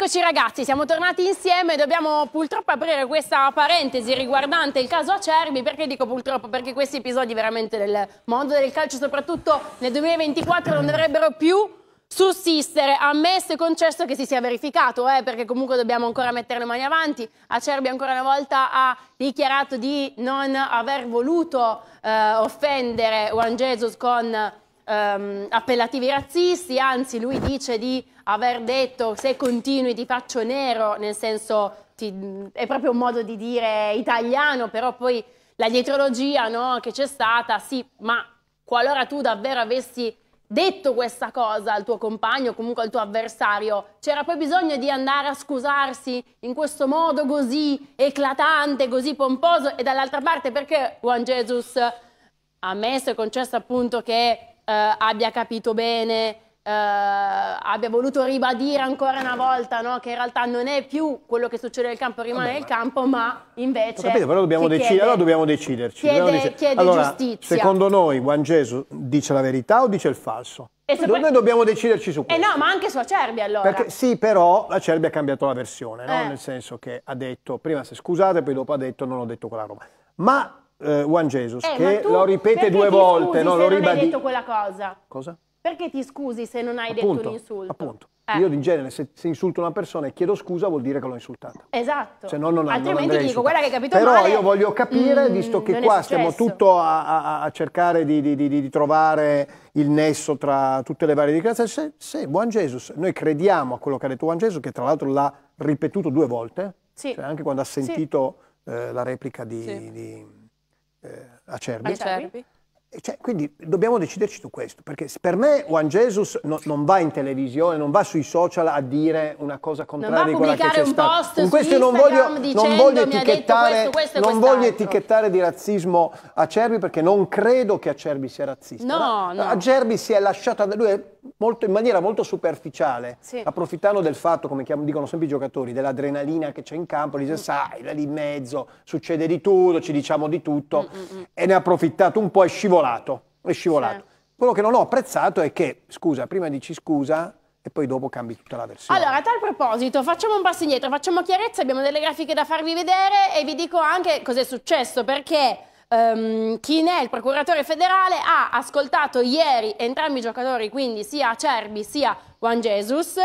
Eccoci ragazzi, siamo tornati insieme e dobbiamo purtroppo aprire questa parentesi riguardante il caso Acerbi, perché dico purtroppo? Perché questi episodi veramente del mondo del calcio, soprattutto nel 2024, non dovrebbero più sussistere, ammesso e concesso che si sia verificato, eh, perché comunque dobbiamo ancora mettere le mani avanti. Acerbi ancora una volta ha dichiarato di non aver voluto eh, offendere Juan Jesus con ehm, appellativi razzisti, anzi lui dice di aver detto se continui ti faccio nero, nel senso ti, è proprio un modo di dire italiano, però poi la dietrologia no, che c'è stata, sì, ma qualora tu davvero avessi detto questa cosa al tuo compagno, comunque al tuo avversario, c'era poi bisogno di andare a scusarsi in questo modo così eclatante, così pomposo e dall'altra parte perché Juan Jesus, ha messo e concesso appunto che eh, abbia capito bene, eh, abbia voluto ribadire ancora una volta no? che in realtà non è più quello che succede nel campo rimane nel campo, ma invece... Capite, però dobbiamo, decid chiede, allora dobbiamo deciderci. Chiede, dobbiamo decid chiede allora, giustizia. Secondo noi Juan Gesù dice la verità o dice il falso? E sopra... Noi dobbiamo deciderci su questo. Eh no, ma anche su Acerbi allora. Perché, sì, però la Acerbi ha cambiato la versione, no? eh. nel senso che ha detto, prima se scusate, poi dopo ha detto non ho detto quella roba. Ma eh, One Jesus, eh, che lo ripete due volte, no, lo ribadisco. Perché non hai detto quella cosa? Cosa? Perché ti scusi se non hai appunto, detto un insulto? Appunto. Eh. Io di genere se, se, insulto una persona e chiedo scusa vuol dire che l'ho insultata. Esatto. Se no non, Altrimenti non ti dico, quella che hai capito Però male, io voglio capire, mm, visto che qua stiamo tutto a, a, a cercare di, di, di, di, trovare il nesso tra tutte le varie dichiarazioni, se, se Juan Jesus, noi crediamo a quello che ha detto Juan Jesus, che tra l'altro l'ha ripetuto due volte, sì. cioè anche quando ha sentito sì. eh, la replica di sì eh, acerbi. acerbi. Cioè, quindi dobbiamo deciderci su questo, perché per me Juan Jesus no, non va in televisione, non va sui social a dire una cosa contraria a quella che c'è stata. Con questo non voglio, non voglio etichettare, questo, questo non voglio etichettare di razzismo Acerbi perché non credo che Acerbi sia razzista. No, no. Acerbi si è lasciato, da lui molto, in maniera molto superficiale, sì. approfittando del fatto, come chiam- dicono sempre i giocatori, dell'adrenalina che c'è in campo, dice mm. sai, là lì in mezzo succede di tutto, ci diciamo di tutto, Mm-mm. e ne ha approfittato un po', è scivolato, è scivolato. Sì. Quello che non ho apprezzato è che, scusa, prima dici scusa, e poi dopo cambi tutta la versione. Allora, a tal proposito, facciamo un passo indietro, facciamo chiarezza, abbiamo delle grafiche da farvi vedere e vi dico anche cos'è successo, perché Um, ehm, Chinè, il procuratore federale, ha ascoltato ieri entrambi i giocatori, quindi sia Acerbi sia Juan Jesus,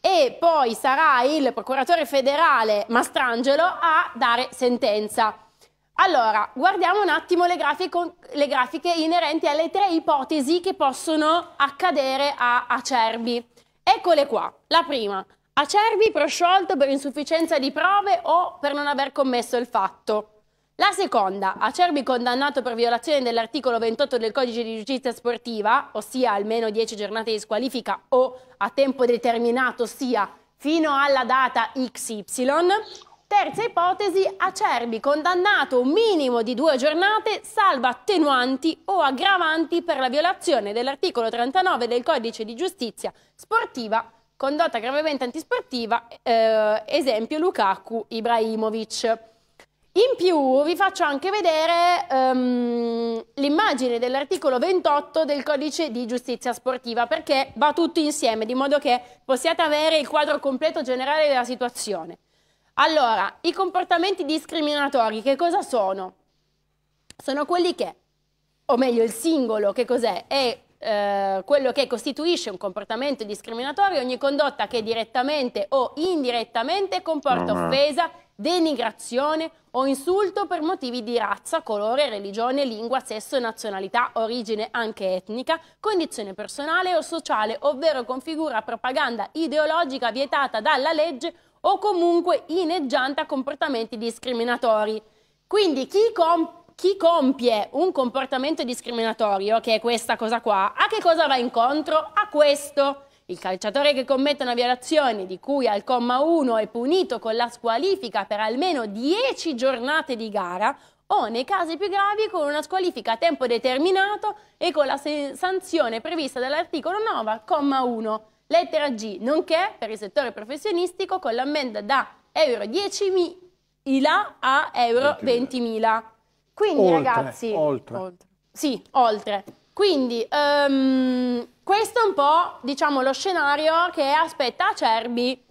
e poi sarà il procuratore federale Mastrangelo a dare sentenza. Allora, guardiamo un attimo le grafiche, le grafiche inerenti alle tre ipotesi che possono accadere a Acerbi. Eccole qua. La prima, Acerbi prosciolto per insufficienza di prove o per non aver commesso il fatto. La seconda, Acerbi condannato per violazione dell'articolo 28 del codice di giustizia sportiva, ossia almeno 10 giornate di squalifica o a tempo determinato, ossia fino alla data XY. Terza ipotesi, Acerbi condannato un minimo di due giornate, salva attenuanti o aggravanti per la violazione dell'articolo 39 del codice di giustizia sportiva, condotta gravemente antisportiva, eh, esempio Lukaku Ibrahimovic. In più vi faccio anche vedere um, l'immagine dell'articolo 28 del codice di giustizia sportiva perché va tutto insieme di modo che possiate avere il quadro completo generale della situazione. Allora, i comportamenti discriminatori che cosa sono? Sono quelli che, o meglio il singolo che cos'è? È eh, quello che costituisce un comportamento discriminatorio ogni condotta che direttamente o indirettamente comporta offesa denigrazione o insulto per motivi di razza, colore, religione, lingua, sesso, nazionalità, origine anche etnica, condizione personale o sociale, ovvero configura propaganda ideologica vietata dalla legge o comunque ineggiante a comportamenti discriminatori. Quindi chi, comp chi compie un comportamento discriminatorio, che è questa cosa qua, a che cosa va incontro? A questo. Il calciatore che commette una violazione di cui al comma 1 è punito con la squalifica per almeno 10 giornate di gara o nei casi più gravi con una squalifica a tempo determinato e con la sanzione prevista dall'articolo 9, comma 1, lettera G, nonché per il settore professionistico con l'ammenda da euro 10.000 a euro 20.000. Quindi oltre, ragazzi... Oltre. oltre. Sì, oltre. Quindi um, questo è un po' diciamo, lo scenario che aspetta Acerbi.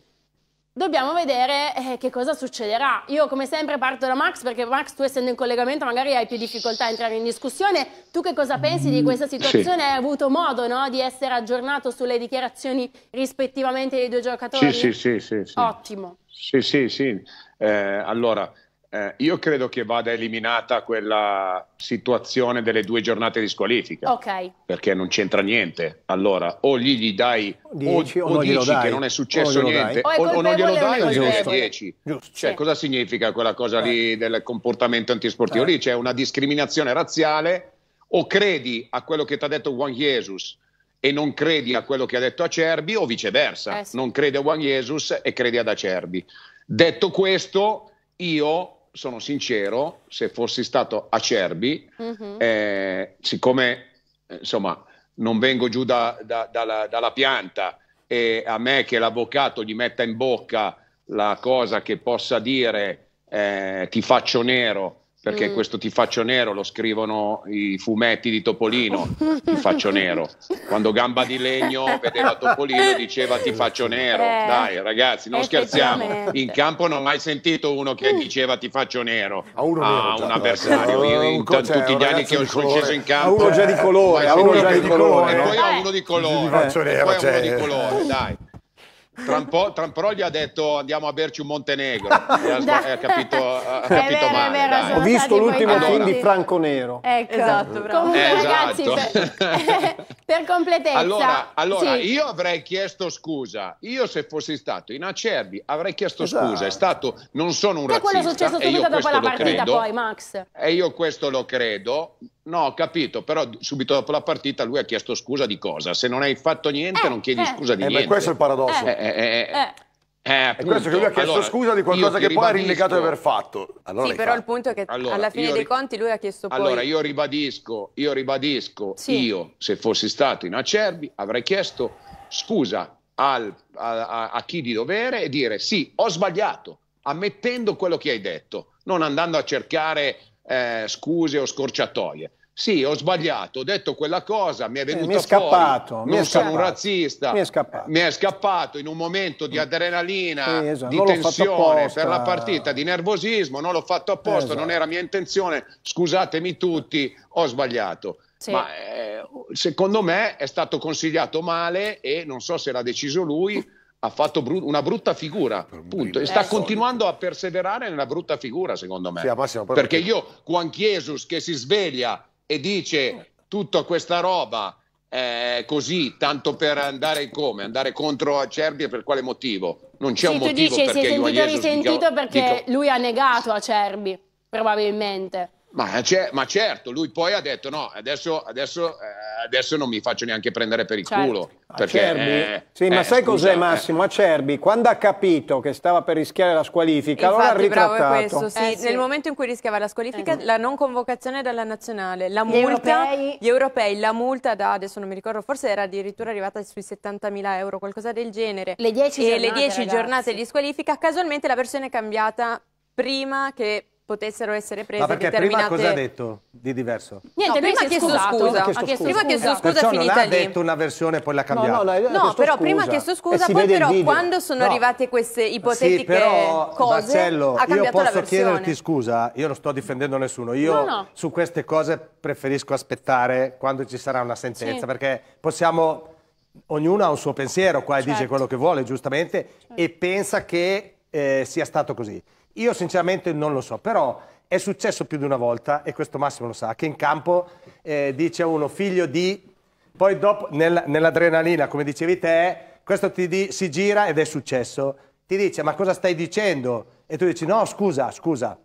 Dobbiamo vedere eh, che cosa succederà. Io come sempre parto da Max perché Max tu essendo in collegamento magari hai più difficoltà a entrare in discussione. Tu che cosa pensi di mm, questa situazione? Sì. Hai avuto modo no, di essere aggiornato sulle dichiarazioni rispettivamente dei due giocatori? Sì, sì, sì. sì, sì. Ottimo. Sì, sì, sì. Eh, allora, eh, io credo che vada eliminata quella situazione delle due giornate di squalifica. Ok. Perché non c'entra niente. Allora, o gli, gli dai dieci, o, o, o dici dai. che non è successo o niente, o, o non glielo dai o gli dai 10. Cioè, sì. cosa significa quella cosa eh. lì certo. del comportamento antisportivo? Eh. Lì c'è una discriminazione razziale. O credi a quello che ti ha detto Juan Jesus e non credi a quello che ha detto Acerbi, o viceversa, eh sì. non credi a Juan Jesus e credi ad Acerbi. Detto questo, io sono sincero, se fossi stato a Cerbi, mm-hmm. eh, siccome eh, insomma non vengo giù da, da, dalla, dalla, pianta e a me che l'avvocato gli metta in bocca la cosa che possa dire eh, ti faccio nero perché mm. questo ti faccio nero lo scrivono i fumetti di Topolino, ti faccio nero. Quando Gamba di Legno vedeva Topolino diceva ti faccio nero. Eh, Dai ragazzi, non scherziamo. In campo non ho mai sentito uno che diceva ti faccio nero a, uno ah, nero, ah, un avversario. Io, eh, in t- tutti cioè, gli anni che ho sceso in campo. A uno già di eh. colore, a uno già di colore. Poi a uno di colore. Poi a uno cioè. di colore, dai. Tra gli ha detto andiamo a berci un Montenegro. ha capito, ha capito vero, male. Vero, Ho visto l'ultimo film di Franco Nero. Ecco. Esatto, bravo. Comunque, esatto. ragazzi, Per completezza. Allora, allora sì. io avrei chiesto scusa. Io se fossi stato in Acerbi avrei chiesto esatto. scusa. È stato, non sono un e razzista. E quello è successo subito dopo la partita credo, poi, Max. E io questo lo credo. No, ho capito, però subito dopo la partita lui ha chiesto scusa di cosa? Se non hai fatto niente eh, non chiedi eh. scusa di eh, niente. Ma questo è il paradosso. eh. eh, eh, eh. eh eh, è questo che lui ha chiesto allora, scusa di qualcosa che poi ha rinnegato di aver fatto. Allora sì, però fatto. il punto è che allora, alla fine dei conti lui ha chiesto poi... Allora, io ribadisco, io ribadisco, sì. io se fossi stato in Acerbi avrei chiesto scusa al, a, a, a chi di dovere e dire sì, ho sbagliato, ammettendo quello che hai detto, non andando a cercare eh, scuse o scorciatoie. Sì, ho sbagliato, ho detto quella cosa, mi è venuta eh, mi è scappato, fuori, mi non sono un razzista, mi è, scappato. mi è scappato in un momento di mm. adrenalina, eh, esatto. di tensione per la partita, di nervosismo, non l'ho fatto apposta, eh, esatto. non era mia intenzione, scusatemi tutti, ho sbagliato. Sì. Ma eh, secondo me è stato consigliato male e non so se l'ha deciso lui ha fatto bru- una brutta figura, punto. E sta eh, continuando a perseverare nella brutta figura, secondo me. Sì, Massimo, perché, perché io, Juan Jesus, che si sveglia e dice tutta questa roba eh, così, tanto per andare come? Andare contro a Cerbi per quale motivo? Non c'è sì, un motivo dici, perché... Sì, tu dici, si è sentito risentito perché dica... lui ha negato Acerbi, probabilmente. Ma, ma, certo, lui poi ha detto no, adesso, adesso, eh, adesso non mi faccio neanche prendere per il certo. culo. Perché, Acerbi, eh, sì, eh, ma sai scusa, cos'è eh. Massimo? Acerbi, quando ha capito che stava per rischiare la squalifica, Infatti, allora ha ritrattato. Questo, eh, sì, sì. Nel momento in cui rischiava la squalifica, eh. la non convocazione dalla nazionale, la multa, gli europei... gli europei, la multa da, adesso non mi ricordo, forse era addirittura arrivata sui 70.000 euro, qualcosa del genere. Le 10 giornate, giornate di squalifica, casualmente la versione è cambiata prima che potessero essere prese Ma perché determinate... prima cosa ha detto di diverso? Niente, no, prima ha chiesto scusa. scusa. Ha prima ha chiesto scusa, perciò non ha detto una versione poi l'ha cambiata. No, no, no, no però scusa. prima ha chiesto scusa, eh, poi però quando sono arrivate queste ipotetiche sì, però, cose Marcello, ha cambiato io posso chiederti scusa, io non sto difendendo nessuno, io su queste cose preferisco aspettare quando ci sarà una sentenza sì. perché possiamo ognuno ha un suo pensiero qua e dice certo. quello che vuole giustamente certo. e pensa che eh, sia stato così. Io sinceramente non lo so, però è successo più di una volta, e questo Massimo lo sa, che in campo eh, dice uno figlio di... Poi dopo, nel, nell'adrenalina, come dicevi te, questo ti di, si gira ed è successo. Ti dice, ma cosa stai dicendo? E tu dici, no, scusa, scusa,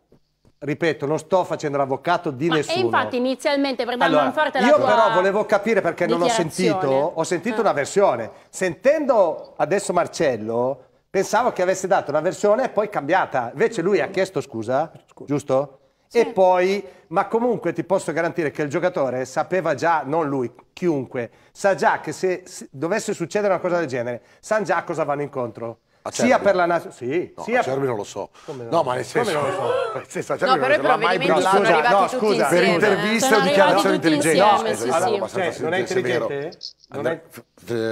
ripeto, non sto facendo l'avvocato di Ma nessuno. E infatti inizialmente per allora, Manforte la Io però volevo capire perché non ho sentito, ho sentito mm. una ah. versione. Sentendo adesso Marcello, Pensavo che avesse dato una versione e poi cambiata. Invece lui ha chiesto scusa, giusto? Sì. E poi, ma comunque ti posso garantire che il giocatore sapeva già, non lui, chiunque, sa già che se dovesse succedere una cosa del genere, sa già cosa vanno incontro. Sia per la nazione. Sì, no, sia... Acerbi non lo so. no? no ma nel senso. Come non lo so? senso, no, però non lo so. mai no, scusa, no, Per interviste o dichiarazioni intelligenti. No, scusa sì. Allora, cioè, non è intelligente? Eh? Non è...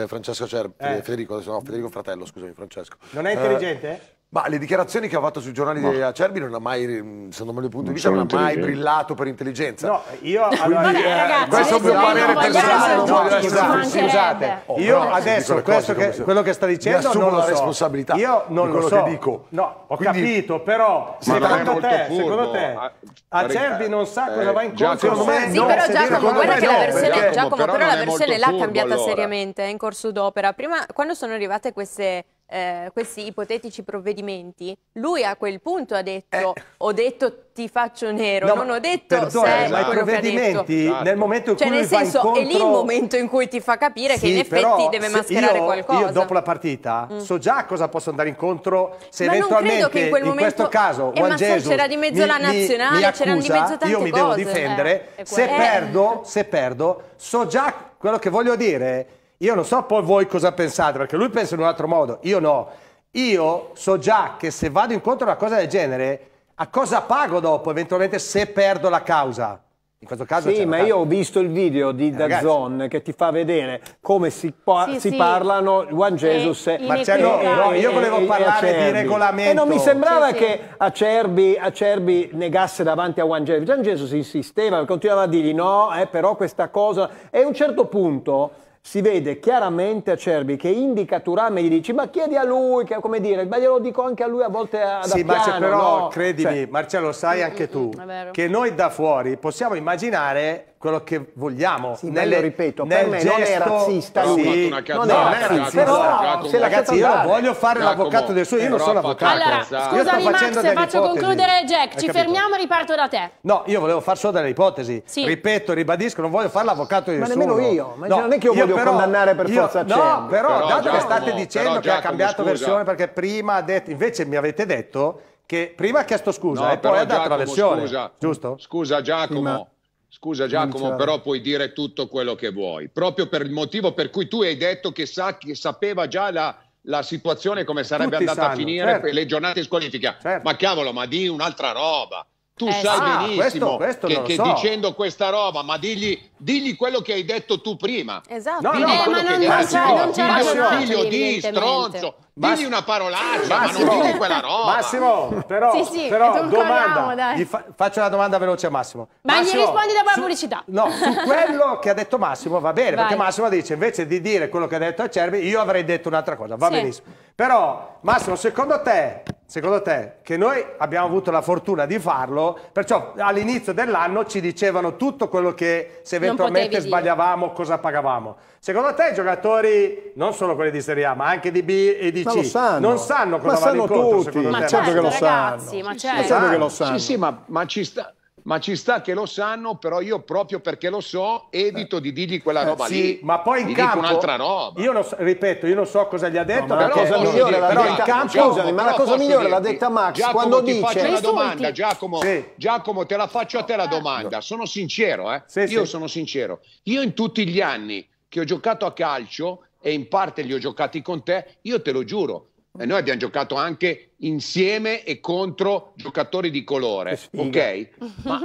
Francesco Cerbi eh. eh. Federico, no, Federico Fratello, scusami, Francesco. Non è intelligente? Eh. Ma le dichiarazioni che ha fatto sui giornali no. di Acerbi non ha mai, secondo il mio punto di vista, non ha mai brillato per intelligenza. No, io Quindi, allora, eh, Vabbè, ragazzi, questo è un mio parere personale, no, scusate, scusate. Oh, io oh, no, adesso questo che, so. quello che sta dicendo non lo la so. responsabilità. Io non lo so. Che dico. No, ho Quindi, capito, però secondo te, secondo ah, te Acerbi non sa eh, cosa va incontro? Sì, però Giacomo, guarda che la versione l'ha cambiata seriamente in corso d'opera. Prima quando sono arrivate queste eh, questi ipotetici provvedimenti, lui a quel punto ha detto eh. ho detto ti faccio nero, no, non ho detto perdone, sei ma i provvedimenti detto, nel momento in cioè, cui nel senso, incontro... è lì il momento in cui ti fa capire sì, che in effetti deve mascherare io, qualcosa. Io dopo la partita mm. so già a cosa posso andare incontro se ma eventualmente in, in, questo caso eh, c'era di mezzo mi, la nazionale, c'erano di mezzo tante io mi devo cose. difendere, eh, se perdo, eh. se perdo so già quello che voglio dire io non so poi voi cosa pensate, perché lui pensa in un altro modo, io no. Io so già che se vado incontro a una cosa del genere, a cosa pago dopo eventualmente se perdo la causa? In questo caso sì, ma io ho visto il video di eh, Dazon che ti fa vedere come si, sì, si sì. parlano Juan Jesus e Marcello. No, io volevo parlare di regolamento. E non mi sembrava sì, che Acerbi, Acerbi, negasse davanti a Juan Jesus. Juan Jesus insisteva, continuava a dirgli no, eh, però questa cosa. E a un certo punto si vede chiaramente Acerbi che indica Turam e gli dice ma chiedi a lui, che, come dire, ma glielo dico anche a lui a volte a Sì, Marcello, però no? credimi, cioè... Marcello, sai anche mm, mm, tu mm, che noi da fuori possiamo immaginare quello che vogliamo. Sì, Nelle, lo ripeto, nel gesto... non è razzista sì, non è razzista. Però, se ragazzi, io andare. voglio fare l'avvocato del suo, io non sono avvocato. Allora, scusami Max, faccio ipotesi. concludere Jack, ci fermiamo e riparto da te. No, io volevo far solo delle ipotesi. Sì. Ripeto, ribadisco, non voglio fare l'avvocato del suo. Ma nemmeno io, non è che io voglio però, condannare per io, forza No, Cielo. però, però dato Giacomo, che state dicendo che Giacomo, ha cambiato scusa. versione, perché prima ha detto, invece mi avete detto che prima ha chiesto scusa no, e poi ha dato la versione. Scusa, giusto? Scusa Giacomo. Sì, Scusa Giacomo, però puoi dire tutto quello che vuoi, proprio per il motivo per cui tu hai detto che, sa, che sapeva già la, la situazione come sarebbe Tutti andata sanno, a finire certo. per le giornate in squalifica. Certo. Ma cavolo, ma di un'altra roba. Tu eh, sai ah, benissimo questo, questo che, che so. dicendo questa roba, ma digli digli quello che hai detto tu prima. Esatto. No, eh, no, eh, ma non, non c'è, non c'è Massimo, figlio di stronzo. Digli una parolaccia, Massimo, ma non digli quella roba. Massimo, però, sì, sì, però domanda, fa, faccio una domanda veloce a Massimo. Ma Massimo, gli rispondi dopo la pubblicità. No, su quello che ha detto Massimo va bene, Vai. perché Massimo dice invece di dire quello che ha detto a Cervi, io avrei detto un'altra cosa, va sì. benissimo. Però Massimo, secondo te secondo te, che noi abbiamo avuto la fortuna di farlo, perciò all'inizio dell'anno ci dicevano tutto quello che si è eventualmente sbagliavamo, cosa pagavamo. Secondo te i giocatori, non solo quelli di Serie A, ma anche di B e di ma C, sanno. non sanno cosa ma vanno sanno incontro, tutti. Ma certo, certo ragazzi, ma certo che lo certo. sanno. Sì, sì, ma, ma ci sta ma ci sta che lo sanno, però io proprio perché lo so evito eh. di dirgli quella eh, roba eh, sì, lì. Ma poi in gli campo un'altra roba. Io lo, ripeto, io non so cosa gli ha detto, no, ma la cosa migliore l'ha detta Max, scusami, ma la cosa migliore l'ha detta Max Giacomo, quando dice faccio una domanda, Giacomo, sì. Giacomo, te la faccio a te la domanda. Sono sincero, eh? Sì, io sono sincero. Io in tutti gli anni che ho giocato a calcio e in parte li ho giocati con te, io te lo giuro, e noi abbiamo giocato anche insieme e contro giocatori di colore, ok? Ma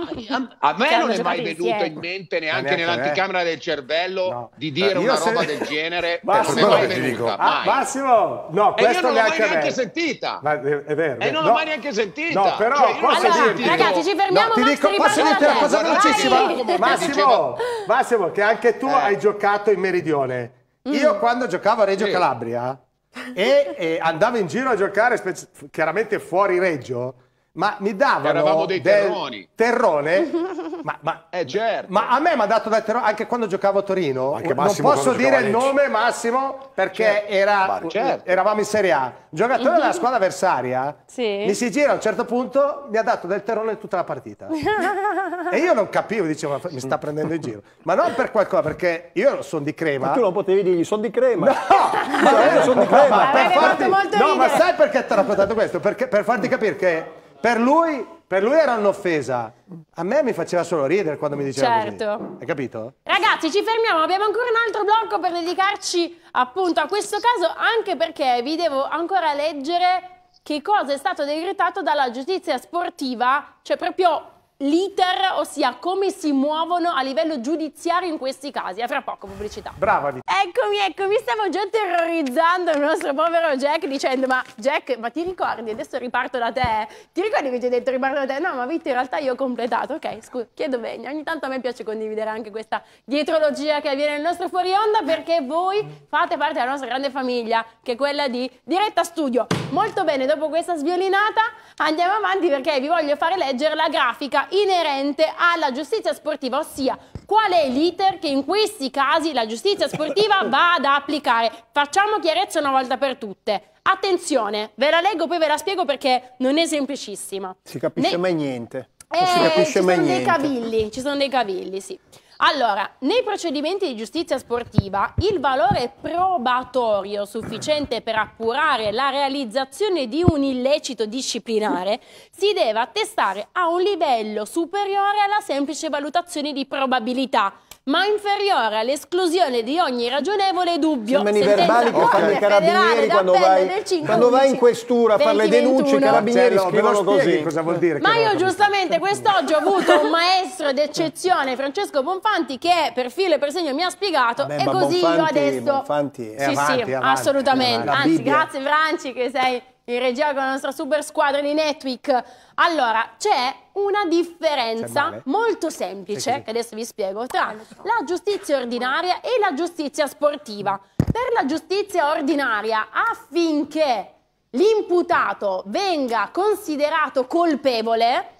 a, me non è mai venuto in mente neanche nell'anticamera del cervello no. di dire eh, io una roba del genere. Massimo, non è mai venuta, mai. Massimo, no, e io non l'ho mai neanche sentita. Ma eh, è vero, E non l'ho mai neanche sentita. No, però cioè, posso allora, dirti... Ragazzi, ci fermiamo, no, ti dico, Posso dirti una cosa velocissima? Massimo, Massimo, che anche tu eh. hai giocato in Meridione. Io mm. quando giocavo a Reggio Calabria e, e eh, andava in giro a giocare chiaramente fuori Reggio ma mi davano Eravamo dei terroni. terrone ma, ma, eh, certo. ma a me mi ha dato del terrone anche quando giocavo a Torino non posso dire il nome Massimo perché certo. Era, certo. eravamo in Serie A giocatore mm -hmm. della squadra avversaria sì. mi si gira a un certo punto mi ha dato del terrone tutta la partita e io non capivo dicevo mi sta prendendo in giro ma non per qualcosa perché io sono di crema ma tu non potevi dirgli sono di crema cioè, no ma io sono di crema ma, per farti, no, ma sai perché ti ho raccontato questo perché, per farti capire che per lui, per lui era un'offesa. A me mi faceva solo ridere quando mi diceva certo. Così. Hai capito? Ragazzi, ci fermiamo, abbiamo ancora un altro blocco per dedicarci appunto a questo caso, anche perché vi devo ancora leggere che cosa è stato decretato dalla giustizia sportiva, cioè proprio l'iter, ossia come si muovono a livello giudiziario in questi casi. E fra poco pubblicità. Brava Vito. Eccomi, eccomi, stiamo già terrorizzando il nostro povero Jack dicendo ma Jack, ma ti ricordi, adesso riparto da te, ti ricordi che ti ho detto riparto da te? No, ma Vito in realtà io ho completato, ok, scusa, chiedo bene. Ogni tanto a me piace condividere anche questa dietrologia che avviene nel nostro fuori onda perché voi fate parte della nostra grande famiglia che è quella di Diretta Studio. Molto bene, dopo questa sviolinata andiamo avanti perché vi voglio fare leggere la grafica inerente alla giustizia sportiva, ossia qual è l'iter che in questi casi la giustizia sportiva va ad applicare. Facciamo chiarezza una volta per tutte. Attenzione, ve la leggo poi ve la spiego perché non è semplicissima. Si capisce ne... mai niente. Eh, non si eh, capisce mai niente. Ci sono dei cavilli, sì. Allora, nei procedimenti di giustizia sportiva il valore probatorio sufficiente per appurare la realizzazione di un illecito disciplinare si deve attestare a un livello superiore alla semplice valutazione di probabilità ma inferiore all'esclusione di ogni ragionevole dubbio. Semeni verbali che fanno i carabinieri quando vai, quando vai, in questura a fare le denunce, i carabinieri Marcello, scrivono così. Cosa vuol dire? Ma io giustamente quest'oggi ho avuto un maestro d'eccezione, Francesco Bonfanti, che per filo e per segno mi ha spiegato Beh, e così Bonfanti, io adesso... Bonfanti è sì, avanti, sì, avanti, assolutamente. Avanti. Anzi, grazie Franci che sei in regia con la nostra super squadra di Netweek. Allora, c'è una differenza molto semplice, che adesso vi spiego, tra eh, la giustizia ordinaria e la giustizia sportiva. Per la giustizia ordinaria, affinché l'imputato venga considerato colpevole,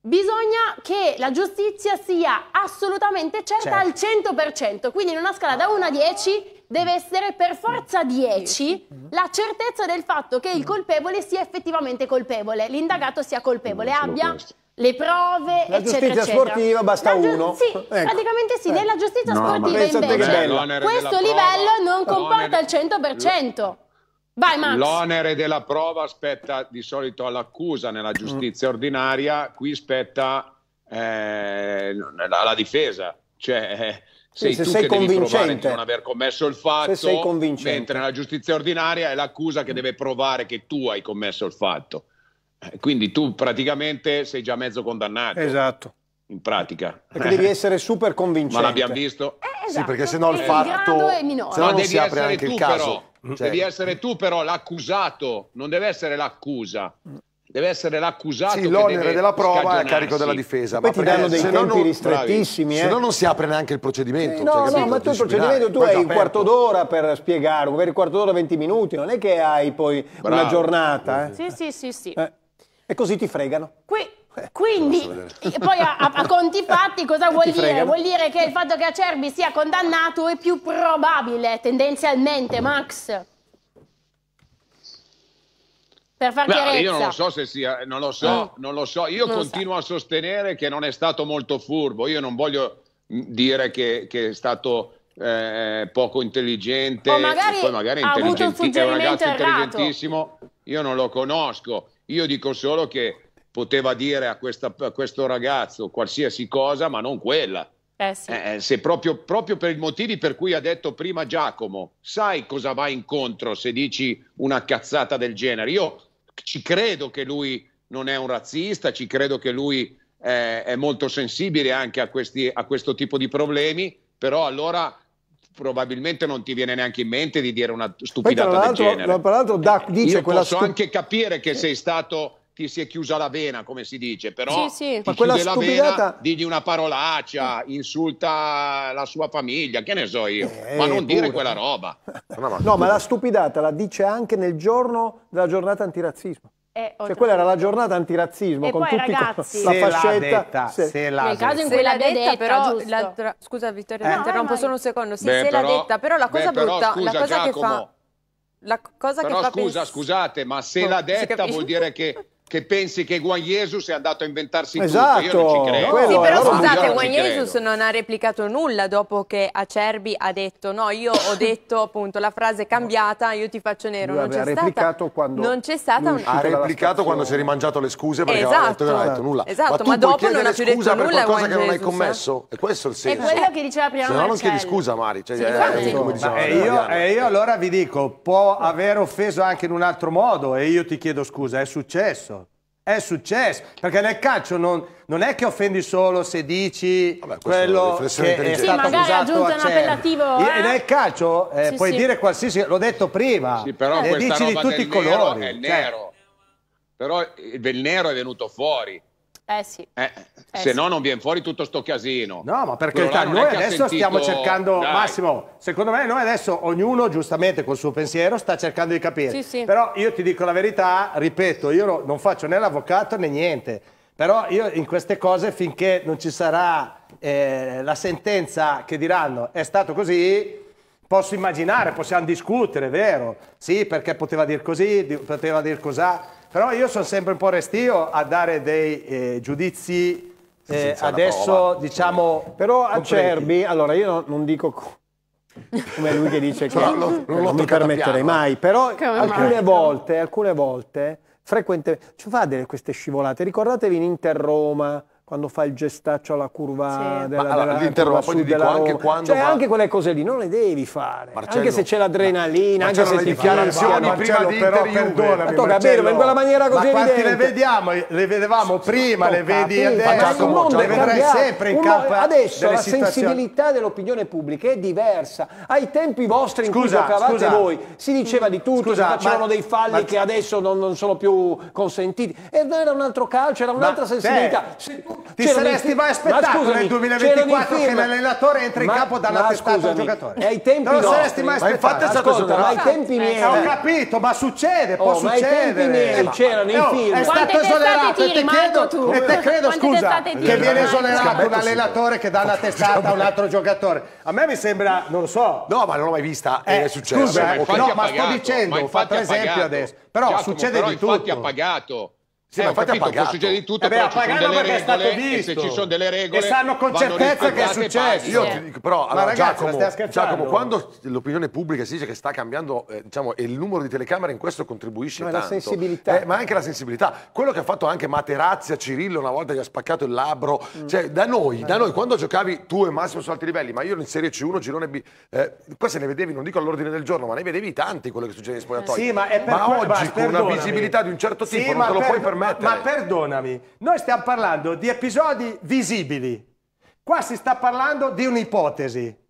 bisogna che la giustizia sia assolutamente certa certo. al 100%, quindi in una scala da 1 a 10 deve essere per forza 10 mm-hmm. la certezza del fatto che il mm. colpevole sia effettivamente colpevole, l'indagato sia colpevole, mm, abbia le prove, la eccetera, giustizia eccetera. sportiva basta uno. Sì, ecco. praticamente sì, nella eh. giustizia no, sportiva invece questo livello non comporta il 100%. Vai Max. L'onere della prova spetta di solito all'accusa nella mm. giustizia ordinaria, qui spetta eh, alla difesa. Cioè, eh, sei se tu sei che convincente. devi provare di non aver commesso il fatto, se mentre nella giustizia ordinaria è l'accusa che deve provare che tu hai commesso il fatto. Eh, quindi tu praticamente sei già mezzo condannato. Esatto. In pratica. Perché devi essere super convincente. Ma l'abbiamo visto? Eh, esatto. Sì, perché sennò il fatto... Se no non devi si apre anche tu, il caso. Però. Cioè. Devi essere tu però l'accusato, non deve essere l'accusa deve essere l'accusato. Sì, l'onere della prova è a carico della difesa. Poi ma ti danno dei tempi non, ristrettissimi. Eh. Se no non si apre neanche il procedimento. Eh, no, cioè, no, ma tu il procedimento tu hai un quarto d'ora per spiegarlo, magari un quarto d'ora, 20 minuti, non è che hai poi Bravo. una giornata. Eh. Sì, sì, sì, sì. Eh, e così ti fregano. Qui, eh, quindi, poi a, a, conti fatti, cosa vuol dire? Vuol dire che il fatto che Acerbi sia condannato è più probabile, tendenzialmente, Max. Per far chiarezza. Beh, io non lo so se sia, non lo so, mm. non lo so. Io non continuo so. a sostenere che non è stato molto furbo. Io non voglio mm, dire che, che è stato eh, poco intelligente, o magari poi magari ha avuto un è un ragazzo errato. intelligentissimo. Io non lo conosco. Io dico solo che poteva dire a, questa, a questo ragazzo qualsiasi cosa, ma non quella. Eh sì. Eh, eh, se proprio, proprio, per i motivi per cui ha detto prima Giacomo, sai cosa va incontro se dici una cazzata del genere. Io ci credo che lui non è un razzista, ci credo che lui eh, è molto sensibile anche a, questi, a questo tipo di problemi, però allora probabilmente non ti viene neanche in mente di dire una stupidata Poi, del genere. Tra l'altro, eh, dice Io quella posso stu- anche capire che sei stato ti si è chiusa la vena, come si dice, però sì, sì. ma quella stupidata... Vena, digli una parolaccia, insulta la sua famiglia, che ne so io, eh, ma non pure. dire quella roba. no, ma la stupidata la dice anche nel giorno della giornata antirazzismo. Eh, cioè, quella era la giornata antirazzismo e con tutti ragazzi, con la fascetta. Detta, se... se l'ha Nel caso in cui l'ha detta, detta, però la, scusa Vittorio, no, eh. interrompo solo un secondo. Sì, beh, se l'ha detta, però la cosa beh, però, brutta, scusa, la cosa Giacomo, che fa la cosa però che fa scusa, pensare... scusate, ma se boh, l'ha detta vuol dire che che pensi che Juan Jesus è andato a inventarsi esatto. tutto, io non ci esatto. credo. Quello, sì, però scusate, Juan Jesus non ha replicato nulla dopo che Acerbi ha detto no, io ho detto appunto la frase cambiata, io ti faccio nero, non c'è stata. Quando non c'è stata un... Ha replicato quando si è rimangiato le scuse perché esatto. aveva detto esatto. che non ha detto nulla. Esatto, ma, ma dopo non ha più detto scusa per nulla qualcosa Juan che Jesus, non hai eh. commesso? Eh? È questo il senso. È quello che diceva prima Se no non chiedi scusa, Mari. Cioè, sì, eh, come diciamo, io, e io allora vi dico, può aver offeso anche in un altro modo e io ti chiedo scusa, è successo. È successo, perché nel calcio non, non è che offendi solo se dici Vabbè, quello è che è sì, stato abusato a appellativo. Eh? Nel calcio eh, sì, puoi sì. dire qualsiasi, l'ho detto prima, sì, però eh, dici di tutti i colori. il Nero, cioè. Però il nero è venuto fuori eh sì. Eh, eh, eh se sì. no non viene fuori tutto sto casino. No, ma perché carità, noi adesso sentito... stiamo cercando... Dai. Massimo, secondo me noi adesso ognuno giustamente col suo pensiero sta cercando di capire. Sì, sì. Però io ti dico la verità, ripeto, io non faccio né l'avvocato né niente. Però io in queste cose finché non ci sarà eh, la sentenza che diranno è stato così, posso immaginare, possiamo discutere, vero? Sì, perché poteva dire così, poteva dire cos'ha però io sono sempre un po' restio a dare dei eh, giudizi eh, adesso, prova. diciamo... Però a Cerbi allora io non, dico come lui che dice che no, non, non, non mi permetterei mai, però alcune volte, alcune volte, frequentemente, ci fa delle queste scivolate. Ricordatevi in Inter-Roma, quando fa il gestaccio alla curva sì. della, Ma, della, curva poi sud della anche quando cioè va... anche quelle cose lì non le devi fare Marcello, anche se c'è l'adrenalina anche se ti chiama Marcello, prima di però perdonami ma tocca bene ma in quella maniera così ma quanti le vediamo le vedevamo prima le vedi adesso le vedrai sempre in campo adesso la sensibilità dell'opinione pubblica è diversa ai tempi vostri in cui giocavate voi si diceva di tutto si facevano dei falli che adesso non sono più consentiti era un altro calcio era un'altra sensibilità ti cioè, saresti mai aspettato scusami, nel 2024 che l'allenatore entri in ma, campo dalla testata al giocatore. E ai tempi non lo saresti mai aspettato. Ma, Ascolta, ma ai tempi eh, miei... ho capito, ma succede, oh, può ma succedere. Eh, ma c'erano i film. È stato esonerato e te chiedo, e te credo scusa, che viene esonerato un allenatore che dà la testata a un altro giocatore. A me mi sembra, non lo so. No, ma non l'ho mai vista, è eh, successo. Scusa, no, ma sto dicendo, ho fatto esempio adesso. Però succede di tutto. infatti ha pagato sì, eh, ma infatti capito, ha pagato. tutto, eh beh, ha pagato perché è stato visto. ci sono delle regole... E sanno con certezza che è successo. Io ti dico, però, allora, ragazzi, Giacomo, Giacomo, quando l'opinione pubblica si dice che sta cambiando, eh, diciamo, e il numero di telecamere in questo contribuisce no, tanto. La sensibilità. Eh, ma anche la sensibilità. Quello che ha fatto anche Materazzi a Cirillo una volta gli ha spaccato il labbro. Mm. Cioè, da noi, da noi, quando giocavi tu e Massimo su altri livelli, ma io in Serie C1, Girone B, eh, qua se ne vedevi, non dico all'ordine del giorno, ma ne vedevi tanti quello che succede in spogliatoio. Sì, ma, ma oggi con una visibilità di un certo tipo non te lo puoi permettere scommettere. Ma, ma perdonami, noi stiamo parlando di episodi visibili. Qua si sta parlando di un'ipotesi.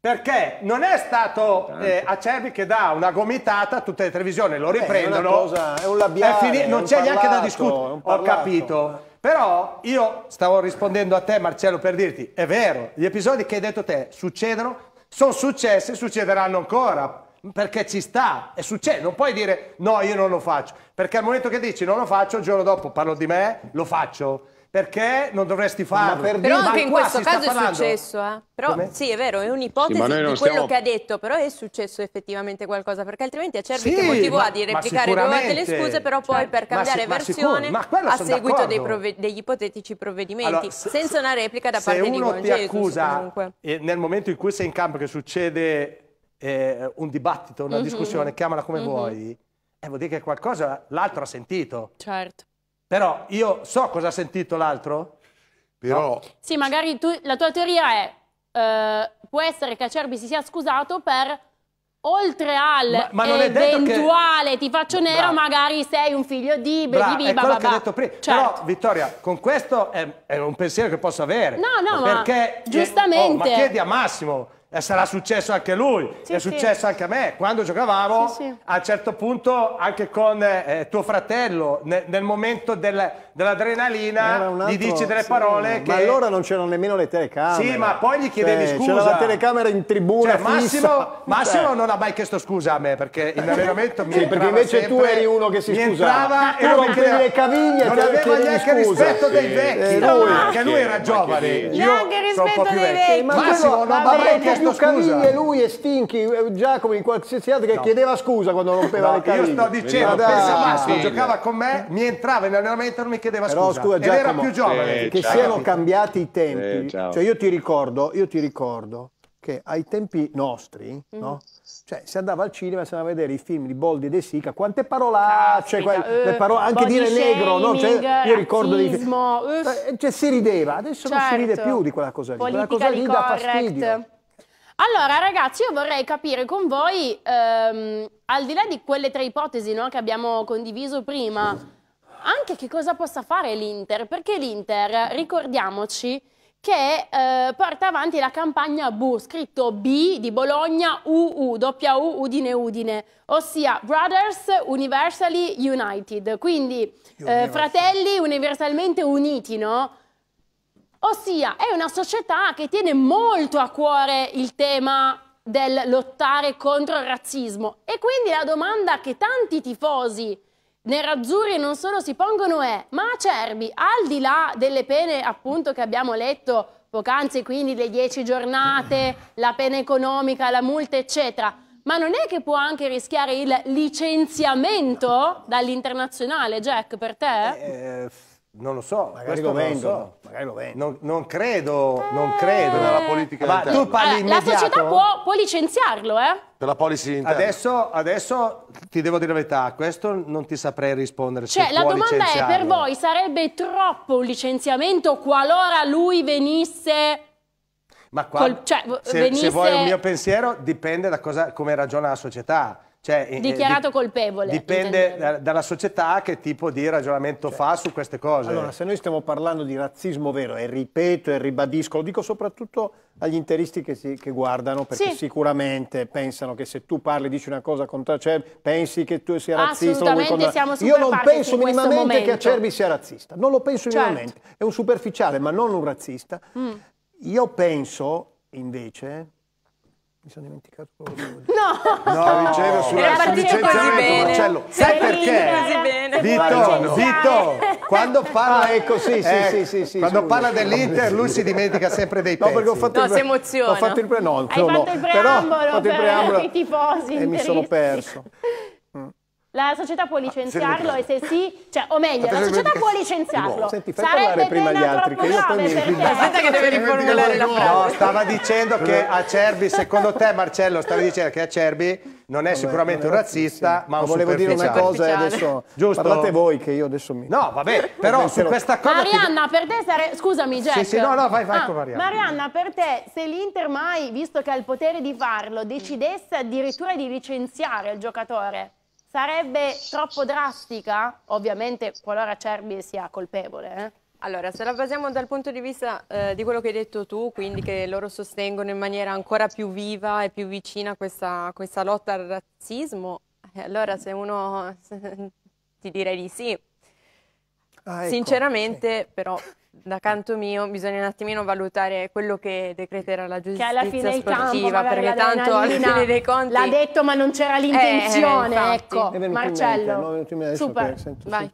Perché non è stato eh, Acerbi che dà una gomitata, tutte le televisioni lo riprendono. Beh, è, cosa, è, un labiale. È non c'è neanche da discutere. Ho capito. Però io stavo rispondendo a te, Marcello, per dirti: è vero, gli episodi che hai detto te succedono, sono successi, e succederanno ancora perché ci sta, è successo, non puoi dire no, io non lo faccio, perché al momento che dici non lo faccio, il giorno dopo parlo di me, lo faccio. Perché non dovresti farlo? Per però anche in questo caso è successo, eh? però Come? sì è vero, è un'ipotesi sì, di quello stiamo... che ha detto, però è successo effettivamente qualcosa, perché altrimenti a Cervi sì, che motivo ma, ha di replicare due volte le scuse, però cioè, poi per cambiare ma versione ma a seguito dei degli ipotetici provvedimenti, allora, se, senza una replica da parte di Gonzalo. Se uno ti accusa nel momento in cui sei in campo che succede eh, un dibattito, una mm -hmm. discussione, chiamala come mm -hmm. vuoi, eh, vuol dire che qualcosa l'altro ha sentito. Certo. Però io so cosa ha sentito l'altro. Però... No? Sì, magari tu, la tua teoria è, eh, può essere che Acerbi si sia scusato per oltre al ma, ma eventuale che... ti faccio nero, Bra. magari sei un figlio di Bra, Ma quello che ho detto prima. Certo. Però Vittoria, con questo è, è, un pensiero che posso avere. No, no, perché oh, ma giustamente. Oh, ma chiedi a Massimo e sarà successo anche a lui, sì, è successo sì. anche a me. Quando giocavamo, sì, a un certo punto, anche con eh, tuo fratello, ne, nel momento del, dell'adrenalina, altro, gli dici delle parole che... Ma allora non c'erano nemmeno le telecamere. Sì, ma poi gli chiedevi cioè, scusa. C'era la telecamera in tribuna cioè, Massimo, Massimo non ha mai chiesto scusa a me, perché in allenamento mi Sì, perché invece sempre, tu eri uno che si scusava. Mi e non mi le caviglie Non aveva neanche rispetto dei eh, vecchi, eh, lui, che lui era giovane. neanche rispetto dei vecchi più vecchio. Massimo non ha mai chiesto più carini lui e Stinchi, eh, Giacomo in qualsiasi altro che no. chiedeva scusa quando rompeva no, le caviglie. Io sto dicendo, da... pensa Masco, sì, giocava con me, mi entrava in allenamento e non mi chiedeva Però, scusa. scusa Giacomo, era più giovane. Eh, che ciao. siano cambiati i tempi. Eh, cioè, io ti ricordo, io ti ricordo che ai tempi nostri, mm. no? Cioè, se andava al cinema, si andava a vedere i film di Boldi e De Sica, quante parolacce, Caspita, quelle, eh, paro anche dire shaming, negro, no? cioè, io ricordo razzismo, di... Eh, cioè, si rideva, adesso certo. non si ride certo. più di quella cosa lì, quella cosa lì correct. dà fastidio. Allora, ragazzi, io vorrei capire con voi, ehm, al di là di quelle tre ipotesi no, che abbiamo condiviso prima, anche che cosa possa fare l'Inter, perché l'Inter, ricordiamoci, che eh, porta avanti la campagna BU, scritto B di Bologna, UU, W Udine Udine, ossia Brothers Universally United, quindi eh, fratelli universalmente uniti, no? Ossia, è una società che tiene molto a cuore il tema del lottare contro il razzismo. E quindi la domanda che tanti tifosi nerazzurri e non solo si pongono è: ma Acerbi, al di là delle pene appunto che abbiamo letto poc'anzi, quindi le 10 giornate, la pena economica, la multa, eccetera, ma non è che può anche rischiare il licenziamento dall'internazionale, Jack, per te? Eh, eh non lo so, magari lo vendono. So. Magari lo vendono. Non, non, credo, non credo. Nella politica Ma interna. tu parli eh, La società può, può licenziarlo, eh? Per la policy interna. Adesso, adesso, ti devo dire la verità, questo non ti saprei rispondere. Cioè, la domanda è, per voi sarebbe troppo un licenziamento qualora lui venisse... Ma qua, Col, cioè, se, venisse... se vuoi un mio pensiero, dipende da cosa, come ragiona la società cioè, eh, eh, dichiarato eh, colpevole. Dipende da, dalla società che tipo di ragionamento cioè, fa su queste cose. Allora, se noi stiamo parlando di razzismo vero, e ripeto e ribadisco, lo dico soprattutto agli interisti che, si, che guardano, perché sì. sicuramente pensano che se tu parli, dici una cosa contro, cioè pensi che tu sia razzista. Non siamo Io non penso minimamente che Acerbi sia razzista, non lo penso certo. minimamente. È un superficiale, ma non un razzista. Mm. Io penso, invece, mi sono dimenticato quello che volevo dire. No, no riceve sulla, sul licenziamento Marcello. Sai perché? Vito, Vito, quando parla ecco, sì, eh, sì, sì, sì, quando parla dell'Inter lui si dimentica sempre dei pezzi. No, perché ho fatto no, il, si emoziona. Ho fatto il, no, no, fatto il preambolo, però, fatto il preambolo per i tifosi. E mi sono perso. La società può ah, licenziarlo ah, e se sì, cioè, o meglio, la società può licenziarlo. Senti, fai Sarebbe prima gli altri, che io poi mi perché... Aspetta che deve riformulare la frase. No, stava dicendo che Acerbi, secondo te Marcello, stava dicendo che Acerbi non è sicuramente un razzista, ma un volevo dire una cosa adesso Giusto. parlate voi che io adesso mi No, vabbè, eh, però su questa cosa Marianna, che... per te sare... scusami Jack. Sì, sì, no, no, vai, vai ah, con Marianna. Marianna, per te se l'Inter mai, visto che ha il potere di farlo, decidesse addirittura di licenziare il giocatore sarebbe troppo drastica, ovviamente qualora Cerbi sia colpevole. Eh? Allora, se la basiamo dal punto di vista eh, di quello che hai detto tu, quindi che loro sostengono in maniera ancora più viva e più vicina questa, questa lotta al razzismo, eh, allora se uno ti direi di sì. Ah, ecco, Sinceramente, sì. però da canto mio bisogna un attimino valutare quello che decreterà la giustizia sportiva perché tanto alla fine dei conti l'ha detto ma non c'era eh, l'intenzione eh, ecco Marcello mente, super vai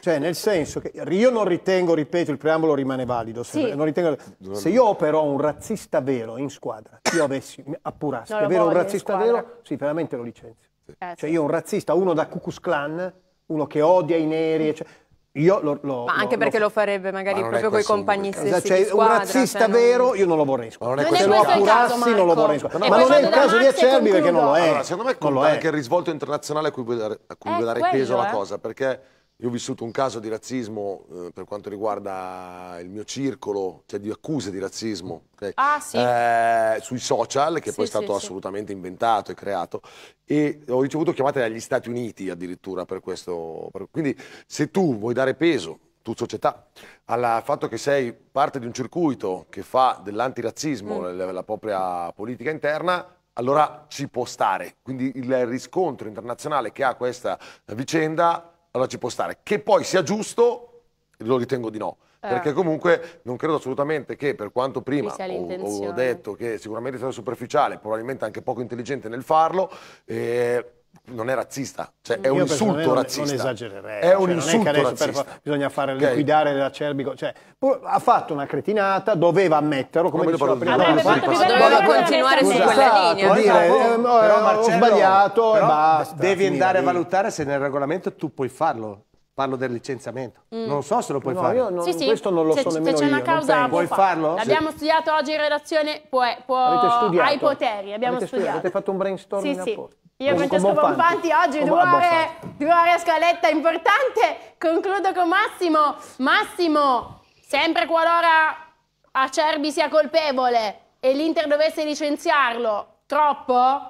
cioè nel senso che io non ritengo ripeto il preambolo rimane valido se, sì. ritengo, se io ho però un razzista vero in squadra se io avessi appurassi vero un razzista vero sì veramente lo licenzio eh, cioè sì. io un razzista uno da Cucus Clan uno che odia i neri eccetera io lo, lo, ma anche lo, perché lo, farebbe magari proprio con i compagni stessi. Cioè, squadra, un razzista cioè vero, io non lo vorrei squadra. Non, non se lo accurassi, non lo vorrei squadra. Ma non è il caso di Acerbi perché non lo è. Allora, secondo me è anche il risvolto internazionale a cui vuoi dare, a cui eh, dare quello, peso alla eh. cosa. Perché io ho vissuto un caso di razzismo eh, per quanto riguarda il mio circolo, cioè di accuse di razzismo okay? ah, sì. eh, sui social, che sì, poi è stato sì, assolutamente inventato e creato, e ho ricevuto chiamate dagli Stati Uniti addirittura per questo. Per... Quindi se tu vuoi dare peso, tu società, al fatto che sei parte di un circuito che fa dell'antirazzismo mm. la, la propria politica interna, allora ci può stare. Quindi il riscontro internazionale che ha questa vicenda allora ci può stare. Che poi sia giusto, lo ritengo di no. Eh. Perché comunque non credo assolutamente che per quanto prima ho, ho, detto che sicuramente è stato superficiale, probabilmente anche poco intelligente nel farlo, eh, non è razzista, cioè è Io un insulto razzista. Non esagererei. È cioè, un insulto è razzista. Per, bisogna fare okay. liquidare l'acerbico. Cioè, ha fatto una cretinata, doveva ammetterlo, come, diceva prima. Avrebbe fatto più bene continuare su quella linea. Dire, esatto. ehm, eh, no, però, ho sbagliato e basta. Devi andare a valutare se nel regolamento tu puoi farlo. Parlo del licenziamento. Mm. Non so se lo puoi no, fare. Io non, sì, sì. questo non lo so nemmeno c'è una io, causa, puoi farlo? L'abbiamo sì. studiato oggi in redazione, può, può... ha i poteri, abbiamo avete studiato. Avete fatto un brainstorming sì, sì. Io e Francesco Bonfanti oggi, due ore, due ore a scaletta importante. Concludo con Massimo. Massimo, sempre qualora Acerbi sia colpevole e l'Inter dovesse licenziarlo, troppo?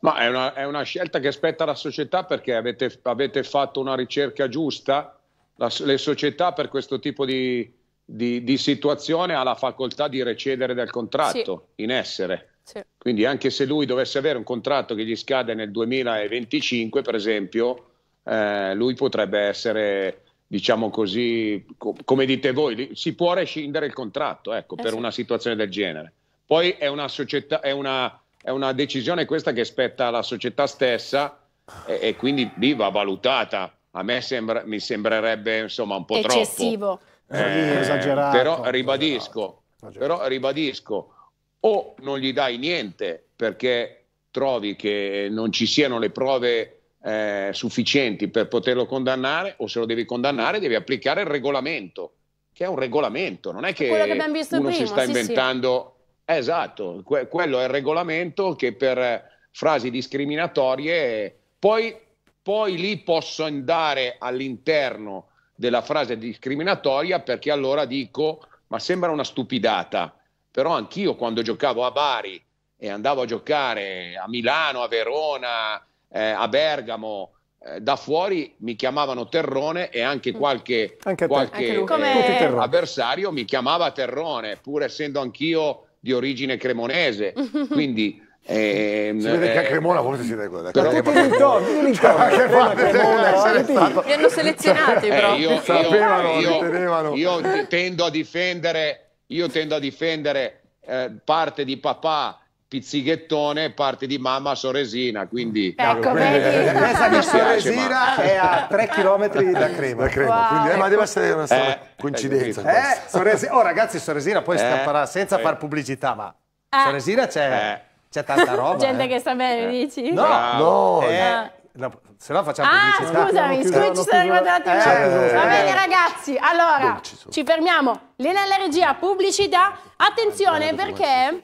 Ma è una, è una, scelta che spetta la società perché avete, avete fatto una ricerca giusta. La, le società per questo tipo di, di, di, situazione ha la facoltà di recedere dal contratto sì. in essere. Sì. Quindi anche se lui dovesse avere un contratto che gli scade nel 2025, per esempio, eh, lui potrebbe essere, diciamo così, co- come dite voi, si può rescindere il contratto ecco, eh per sì. una situazione del genere. Poi è una società, è una è una decisione questa che spetta alla società stessa e, e quindi lì va valutata. A me sembra, mi sembrerebbe insomma un po' Eccessivo. troppo. Eh, eh, esagerato. Però ribadisco, esagerato. però ribadisco, o non gli dai niente perché trovi che non ci siano le prove eh, sufficienti per poterlo condannare o se lo devi condannare devi applicare il regolamento, che è un regolamento, non è che, che uno prima, si sta sì, inventando... Sì Esatto, que- quello è il regolamento che per eh, frasi discriminatorie poi, poi lì posso andare all'interno della frase discriminatoria perché allora dico ma sembra una stupidata, però anch'io quando giocavo a Bari e andavo a giocare a Milano, a Verona, eh, a Bergamo, eh, da fuori mi chiamavano Terrone e anche mm. qualche, anche qualche anche eh, avversario mi chiamava Terrone, pur essendo anch'io di origine cremonese, quindi... Ehm, si vede che a eh, Cremona forse si vede quella. Però, però, però, però, Li hanno selezionati eh, però. Eh, io, io, io, io, tendo a difendere, io tendo a difendere eh, parte di papà pizzichettone parte di mamma Soresina quindi ecco, Vedi? la ecco, che eh, Soresina è a 3 km da eh, Crema, da Crema wow, quindi, eh, ma deve essere una eh, eh coincidenza eh, Soresina, oh ragazzi Soresina poi eh, scapperà senza far pubblicità ma ah. Soresina c'è tanta roba gente che sta bene dici? no, no, no. No, se no facciamo ah, pubblicità. scusami, scusami, ci sono arrivati un attimo. Eh, Va bene, ragazzi. Allora, ci fermiamo. Lena alla regia, pubblicità. Attenzione perché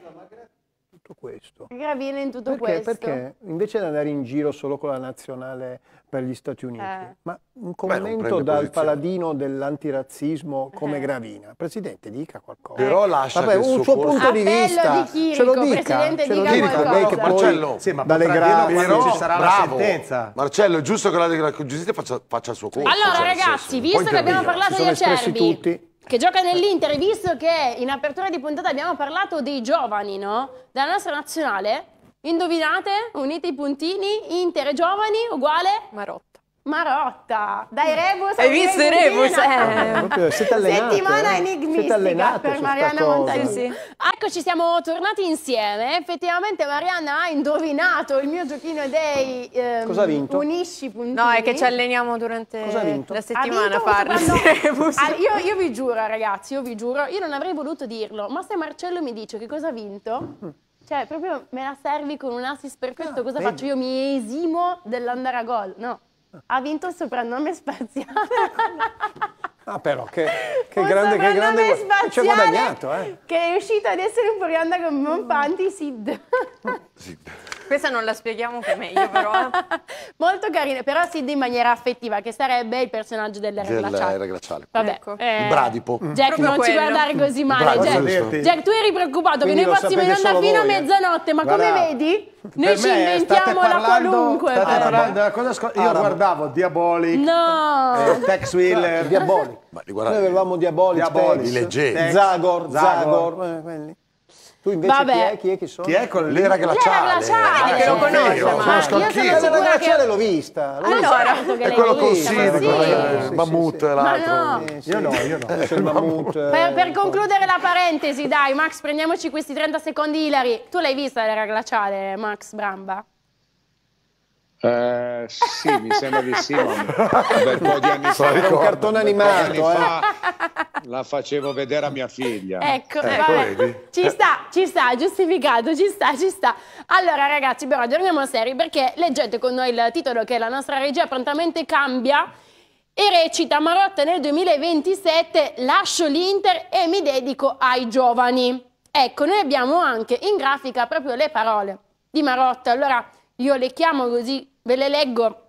tutto questo. Graviene in tutto perché, questo. Perché invece di andare in giro solo con la nazionale per gli Stati Uniti, eh. ma un commento Beh, dal posizione. paladino dell'antirazzismo come eh. Gravina. Presidente, dica qualcosa. Però eh. lascia Vabbè, un suo, suo punto di vista. Di Chirico, ce lo dica. Presidente, ce lo dica, dica lei che Marcello, sì, ma dalle gravi però, ci sarà bravo. la sentenza. Marcello, è giusto che la, la giustizia faccia, faccia il suo corso. Allora, cioè, ragazzi, senso, visto che abbiamo parlato di acerbi, tutti che gioca nell'Inter, visto che in apertura di puntata abbiamo parlato dei giovani, no? Della nostra nazionale, indovinate, unite i puntini, Inter e giovani uguale Marotta. Marotta, dai eh. Rebus. Hai visto i Rebus? Eh. Ah, proprio, siete allenati, Settimana eh? enigmistica per Marianna Montalini. Sì, Eccoci, siamo tornati insieme. Effettivamente Marianna ha indovinato il mio giochino dei ehm, Cosa ha vinto? unisci puntini. No, è che ci alleniamo durante la settimana a farlo. Quando... io, io, vi giuro ragazzi, io vi giuro, io non avrei voluto dirlo, ma se Marcello mi dice che cosa ha vinto... Mm. Cioè, proprio me la servi con un assist perfetto, no, ah, cosa faccio? Io mi esimo dell'andare a gol, no? ha vinto il soprannome spaziale. Ah però, che, che grande, che grande ci ha guadagnato. Eh. Che è riuscito ad essere un programma con Monpanti Sid. Sid. Questa non la spieghiamo più meglio però. Molto carina, però sì in maniera affettiva, che sarebbe il personaggio della glaciale. Del glaciale. Vabbè, ecco. eh, il bradipo. Jack, mm. non quello. ci guardare così male. Jack. Jack. tu eri preoccupato Quindi che noi fossimo in onda fino a mezzanotte, ma Guarda, come vedi, noi ci inventiamo la qualunque. State parlando della cosa scorsa. Io ah, guardavo Diabolic, no. eh, Tex Wheeler. Diabolic. Noi avevamo Diabolic, Diabolic Tex, leggeri. Zagor, Zagor. Zagor. Eh, tu invece Vabbè. chi è? Chi è? Chi sono? Chi è con l'era glaciale? L'era glaciale, che lo conosco. ma sono io sono L'era glaciale l'ho vista. L'ho allora, vista. è quello con Sid, sì. eh, sì, Mammut sì, sì. l'altro. Ma no. Io no, io no, sono il Mammut. Eh, per, per concludere la parentesi, dai Max, prendiamoci questi 30 secondi Ilari. Tu l'hai vista l'era glaciale, Max Bramba? Eh, sì, mi sembra di sì, un bel po' di anni fa. Era un cartone animato. Eh. la facevo vedere a mia figlia. Ecco, eh. Eh, ecco ci eh. sta, ci sta, giustificato, ci sta, ci sta. Allora ragazzi, però torniamo seri perché leggete con noi il titolo che la nostra regia prontamente cambia e recita Marotta nel 2027 lascio l'Inter e mi dedico ai giovani. Ecco, noi abbiamo anche in grafica proprio le parole di Marotta. Allora, io le chiamo così, ve le leggo,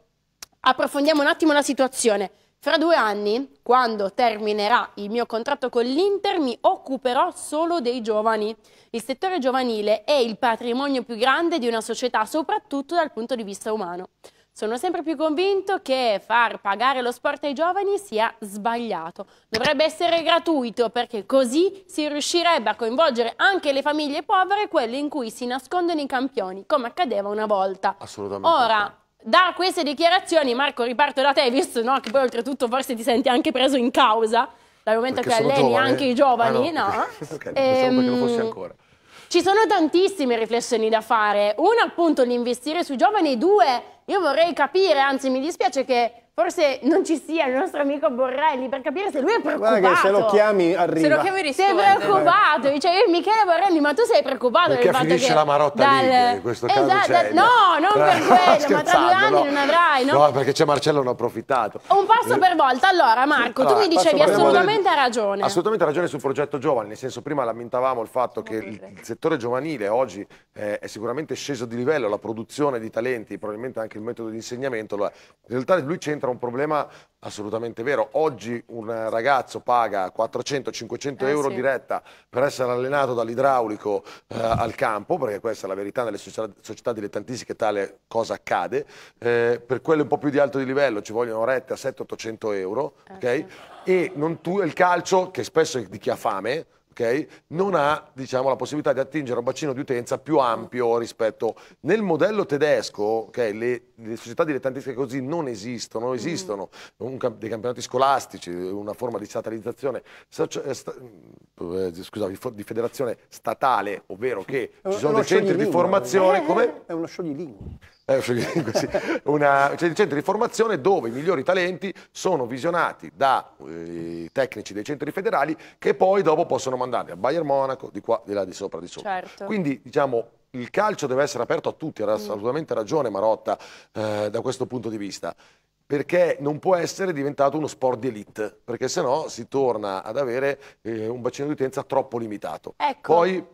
approfondiamo un attimo la situazione. Fra due anni, quando terminerà il mio contratto con l'Inter, mi occuperò solo dei giovani. Il settore giovanile è il patrimonio più grande di una società, soprattutto dal punto di vista umano. Sono sempre più convinto che far pagare lo sport ai giovani sia sbagliato. Dovrebbe essere gratuito perché così si riuscirebbe a coinvolgere anche le famiglie povere, quelle in cui si nascondono i campioni, come accadeva una volta. Assolutamente. Ora, da queste dichiarazioni, Marco, riparto da te, visto no, che poi oltretutto forse ti senti anche preso in causa, dal momento perché che alleni giovane. anche i giovani, ah, no? no. okay, ehm, che lo fossi ehm, ancora. Ci sono tantissime riflessioni da fare. Una appunto l'investire sui giovani, due io vorrei capire, anzi mi dispiace che Forse non ci sia il nostro amico Borrelli per capire se lui è preoccupato. Guarda che se lo chiami arriva. Se lo chiami risponde. Sei preoccupato. Dice cioè, Michele Borrelli, ma tu sei preoccupato Perché del fatto finisce la marotta dal... lì, in questo esatto, caso da... No, non per quello, ma tra due anni no. non avrai, no? No, perché c'è Marcello, non ho approfittato. Un passo per volta. Allora, Marco, allora, tu ah, mi dicevi assolutamente del... ragione. Assolutamente ragione sul progetto giovane. nel senso prima lamentavamo il fatto che il, il settore giovanile oggi eh, è sicuramente sceso di livello, la produzione di talenti, probabilmente anche il metodo di insegnamento. In realtà lui c'entra entra un problema assolutamente vero. Oggi un ragazzo paga 400-500 eh, euro sì. diretta per essere allenato dall'idraulico eh, al campo, perché questa è la verità nelle società, dilettantistiche, tale cosa accade. Eh, per quelle un po' più di alto di livello ci vogliono rette a 700-800 euro, eh, ok? Sì. E non tu, il calcio, che spesso è di chi ha fame, okay, non ha diciamo, la possibilità di attingere un bacino di utenza più ampio rispetto... Nel modello tedesco, okay, le, le, società dilettantistiche così non esistono, non esistono un, dei campionati scolastici, una forma di statalizzazione, socia, eh, sta, eh, scusami, di federazione statale, ovvero che ci eh, sono dei centri di formazione... Come? È uno scioglilingua. Eh, una, cioè, centri di formazione dove i migliori talenti sono visionati da eh, tecnici dei centri federali che poi dopo possono mandarli a Bayern Monaco, di qua, di là, di sopra, di sopra. Certo. Quindi diciamo il calcio deve essere aperto a tutti, ha mm. assolutamente ragione Marotta eh, da questo punto di vista perché non può essere diventato uno sport di elite, perché sennò si torna ad avere eh, un bacino di utenza troppo limitato. Ecco. Poi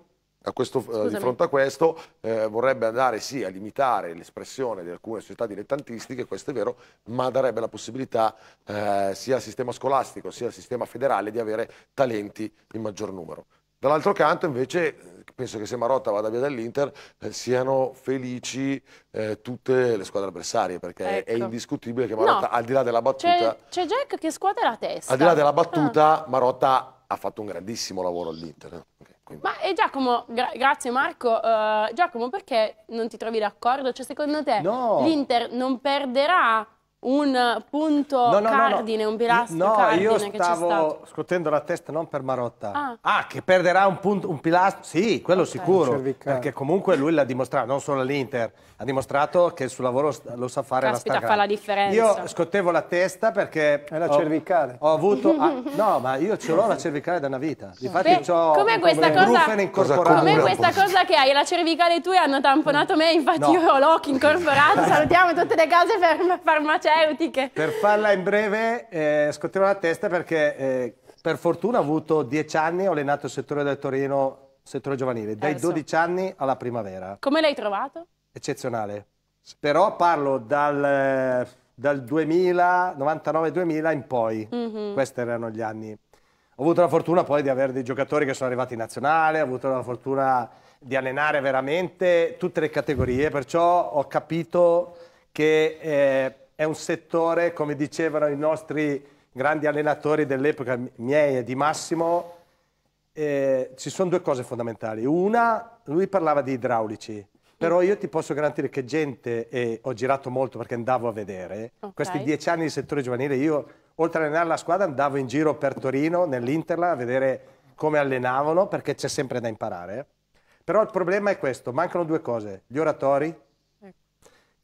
questo, eh, di fronte a questo eh, vorrebbe andare sì a limitare l'espressione di alcune società dilettantistiche, questo è vero, ma darebbe la possibilità eh, sia al sistema scolastico sia al sistema federale di avere talenti in maggior numero. Dall'altro canto invece penso che se Marotta vada via dall'Inter eh, siano felici eh, tutte le squadre avversarie perché ecco. è indiscutibile che Marotta no, al di là della battuta... C'è Jack che squadra la testa. Al di là della battuta ah. Marotta ha fatto un grandissimo lavoro all'Inter. Eh. Ma e eh, Giacomo, gra grazie Marco, uh, Giacomo perché non ti trovi d'accordo? Cioè secondo te no. l'Inter non perderà un punto no, no, cardine, no, un pilastro no, cardine io stavo scuotendo la testa non per Marotta. Ah, ah che perderà un, punto, un pilastro? Sì, quello okay. sicuro. Perché comunque lui l'ha dimostrato, non solo all'Inter, ha dimostrato che sul lavoro lo sa fare Caspita, la stragrande. fa la differenza. Io scottevo la testa perché... È la ho, cervicale. Ho avuto... Ah, no, ma io ce l'ho la cervicale da una vita. Infatti ho... Come questa cosa... Come questa cosa che hai, la cervicale tu e hanno tamponato me, infatti io ho l'occhio incorporato. Salutiamo tutte le case farmaceutiche farmaceutiche. Per farla in breve, eh, scotterò la testa perché eh, per fortuna ho avuto dieci anni, ho allenato il settore del Torino, settore giovanile, dai Erso. 12 anni alla primavera. Come l'hai trovato? Eccezionale. Però parlo dal, dal 2000, 99-2000 in poi, mm -hmm. questi erano gli anni. Ho avuto la fortuna poi di avere dei giocatori che sono arrivati in nazionale, ho avuto la fortuna di allenare veramente tutte le categorie, perciò ho capito che eh, è un settore, come dicevano i nostri grandi allenatori dell'epoca, miei e di Massimo, eh, ci sono due cose fondamentali. Una, lui parlava di idraulici, però io ti posso garantire che gente, e ho girato molto perché andavo a vedere, okay. questi dieci anni di settore giovanile, io oltre a allenare la squadra andavo in giro per Torino, nell'Interla, a vedere come allenavano, perché c'è sempre da imparare. Però il problema è questo, mancano due cose, gli oratori,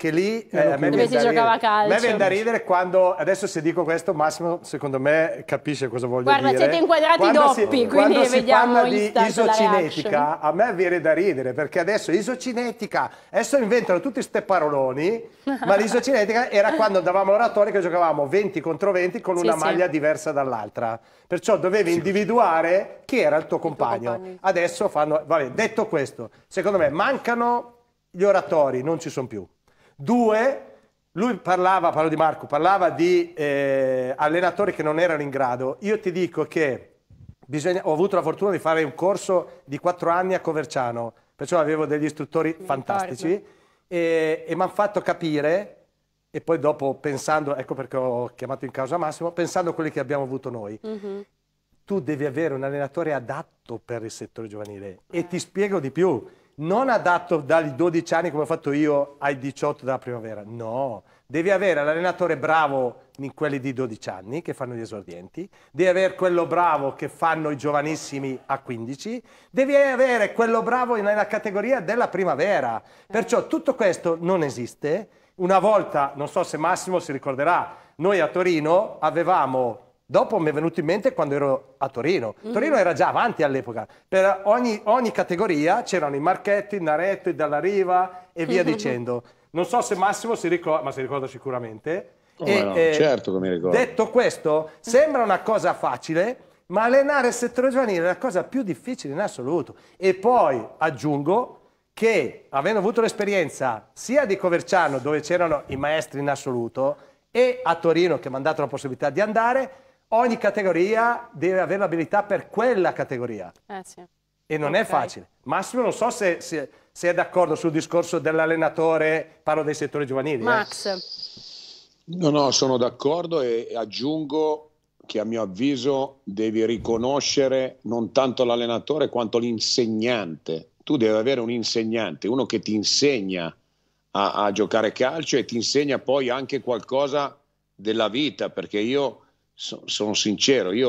che lì eh, a me viene da, ridere. da ridere quando adesso se dico questo Massimo secondo me capisce cosa voglio guarda, dire guarda siete inquadrati quando doppi si, quindi quando si parla di isocinetica a me viene da ridere perché adesso isocinetica adesso inventano tutti ste paroloni ma l'isocinetica era quando andavamo all'oratorio che giocavamo 20 contro 20 con una sì, maglia diversa dall'altra perciò dovevi sì. individuare chi era il tuo compagno, tuo adesso fanno vabbè detto questo secondo me mancano gli oratori non ci sono più Due, lui parlava, parlo di Marco, parlava di eh, allenatori che non erano in grado. Io ti dico che bisogna, ho avuto la fortuna di fare un corso di quattro anni a Coverciano, perciò avevo degli istruttori Mi fantastici parla. e, e mi hanno fatto capire, e poi dopo pensando, ecco perché ho chiamato in causa Massimo, pensando a quelli che abbiamo avuto noi. Mm -hmm. Tu devi avere un allenatore adatto per il settore giovanile eh. e ti spiego di più non adatto dai 12 anni come ho fatto io ai 18 della primavera, no, devi avere l'allenatore bravo in quelli di 12 anni che fanno gli esordienti, devi avere quello bravo che fanno i giovanissimi a 15, devi avere quello bravo nella categoria della primavera, perciò tutto questo non esiste, una volta, non so se Massimo si ricorderà, noi a Torino avevamo Dopo mi è venuto in mente quando ero a Torino. Mhm. Torino era già avanti all'epoca. Per ogni, ogni categoria c'erano i Marchetti, Naretti, Naretto, Dalla Riva e via mm -hmm. dicendo. Non so se Massimo si ricorda, ma si ricorda sicuramente. Oh, e, no, eh, certo che mi ricordo. Detto questo, sembra una cosa facile, ma allenare il settore giovanile è la cosa più difficile in assoluto. E poi aggiungo che, avendo avuto l'esperienza sia di Coverciano, dove c'erano i maestri in assoluto, e a Torino, che mi hanno dato la possibilità di andare, ogni categoria deve avere l'abilità per quella categoria. Eh sì. E non okay. è facile. Massimo, non so se, se, se è d'accordo sul discorso dell'allenatore, parlo dei settori giovanili. Eh. Max. Eh. No, no, sono d'accordo e aggiungo che a mio avviso devi riconoscere non tanto l'allenatore quanto l'insegnante. Tu devi avere un insegnante, uno che ti insegna a, a giocare calcio e ti insegna poi anche qualcosa della vita, perché io so, sono sincero, io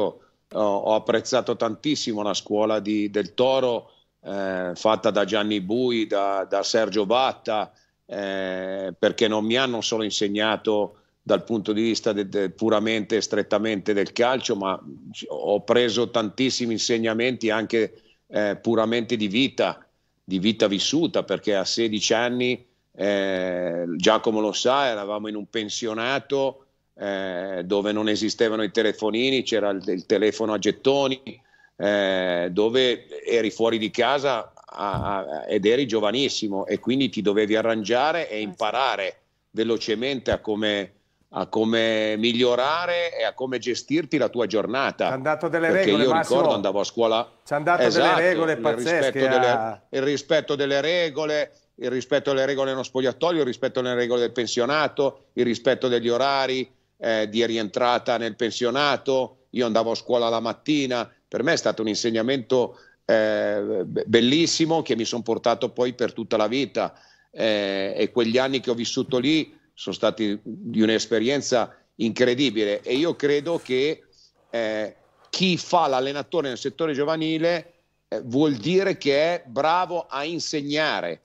ho, ho, apprezzato tantissimo la scuola di, del Toro eh, fatta da Gianni Bui, da, da Sergio Batta, eh, perché non mi hanno solo insegnato dal punto di vista de, de, puramente e strettamente del calcio, ma ho preso tantissimi insegnamenti anche eh, puramente di vita, di vita vissuta, perché a 16 anni, eh, Giacomo lo sa, eravamo in un pensionato eh, dove non esistevano i telefonini, c'era il, il telefono a gettoni, eh, dove eri fuori di casa a, a, ed eri giovanissimo e quindi ti dovevi arrangiare e eh imparare velocemente a come, a come migliorare e a come gestirti la tua giornata. Ci hanno dato delle Perché regole. Io Massimo, ricordo andavo a scuola. Ci hanno dato esatto, delle regole pazzesche. Il rispetto, ah. delle, il rispetto delle regole, il rispetto alle regole nello spogliatoio, il rispetto alle regole del pensionato, il rispetto degli orari, eh, di rientrata nel pensionato, io andavo a scuola la mattina, per me è stato un insegnamento eh, bellissimo che mi sono portato poi per tutta la vita eh, e quegli anni che ho vissuto lì sono stati di un'esperienza incredibile e io credo che eh, chi fa l'allenatore nel settore giovanile eh, vuol dire che è bravo a insegnare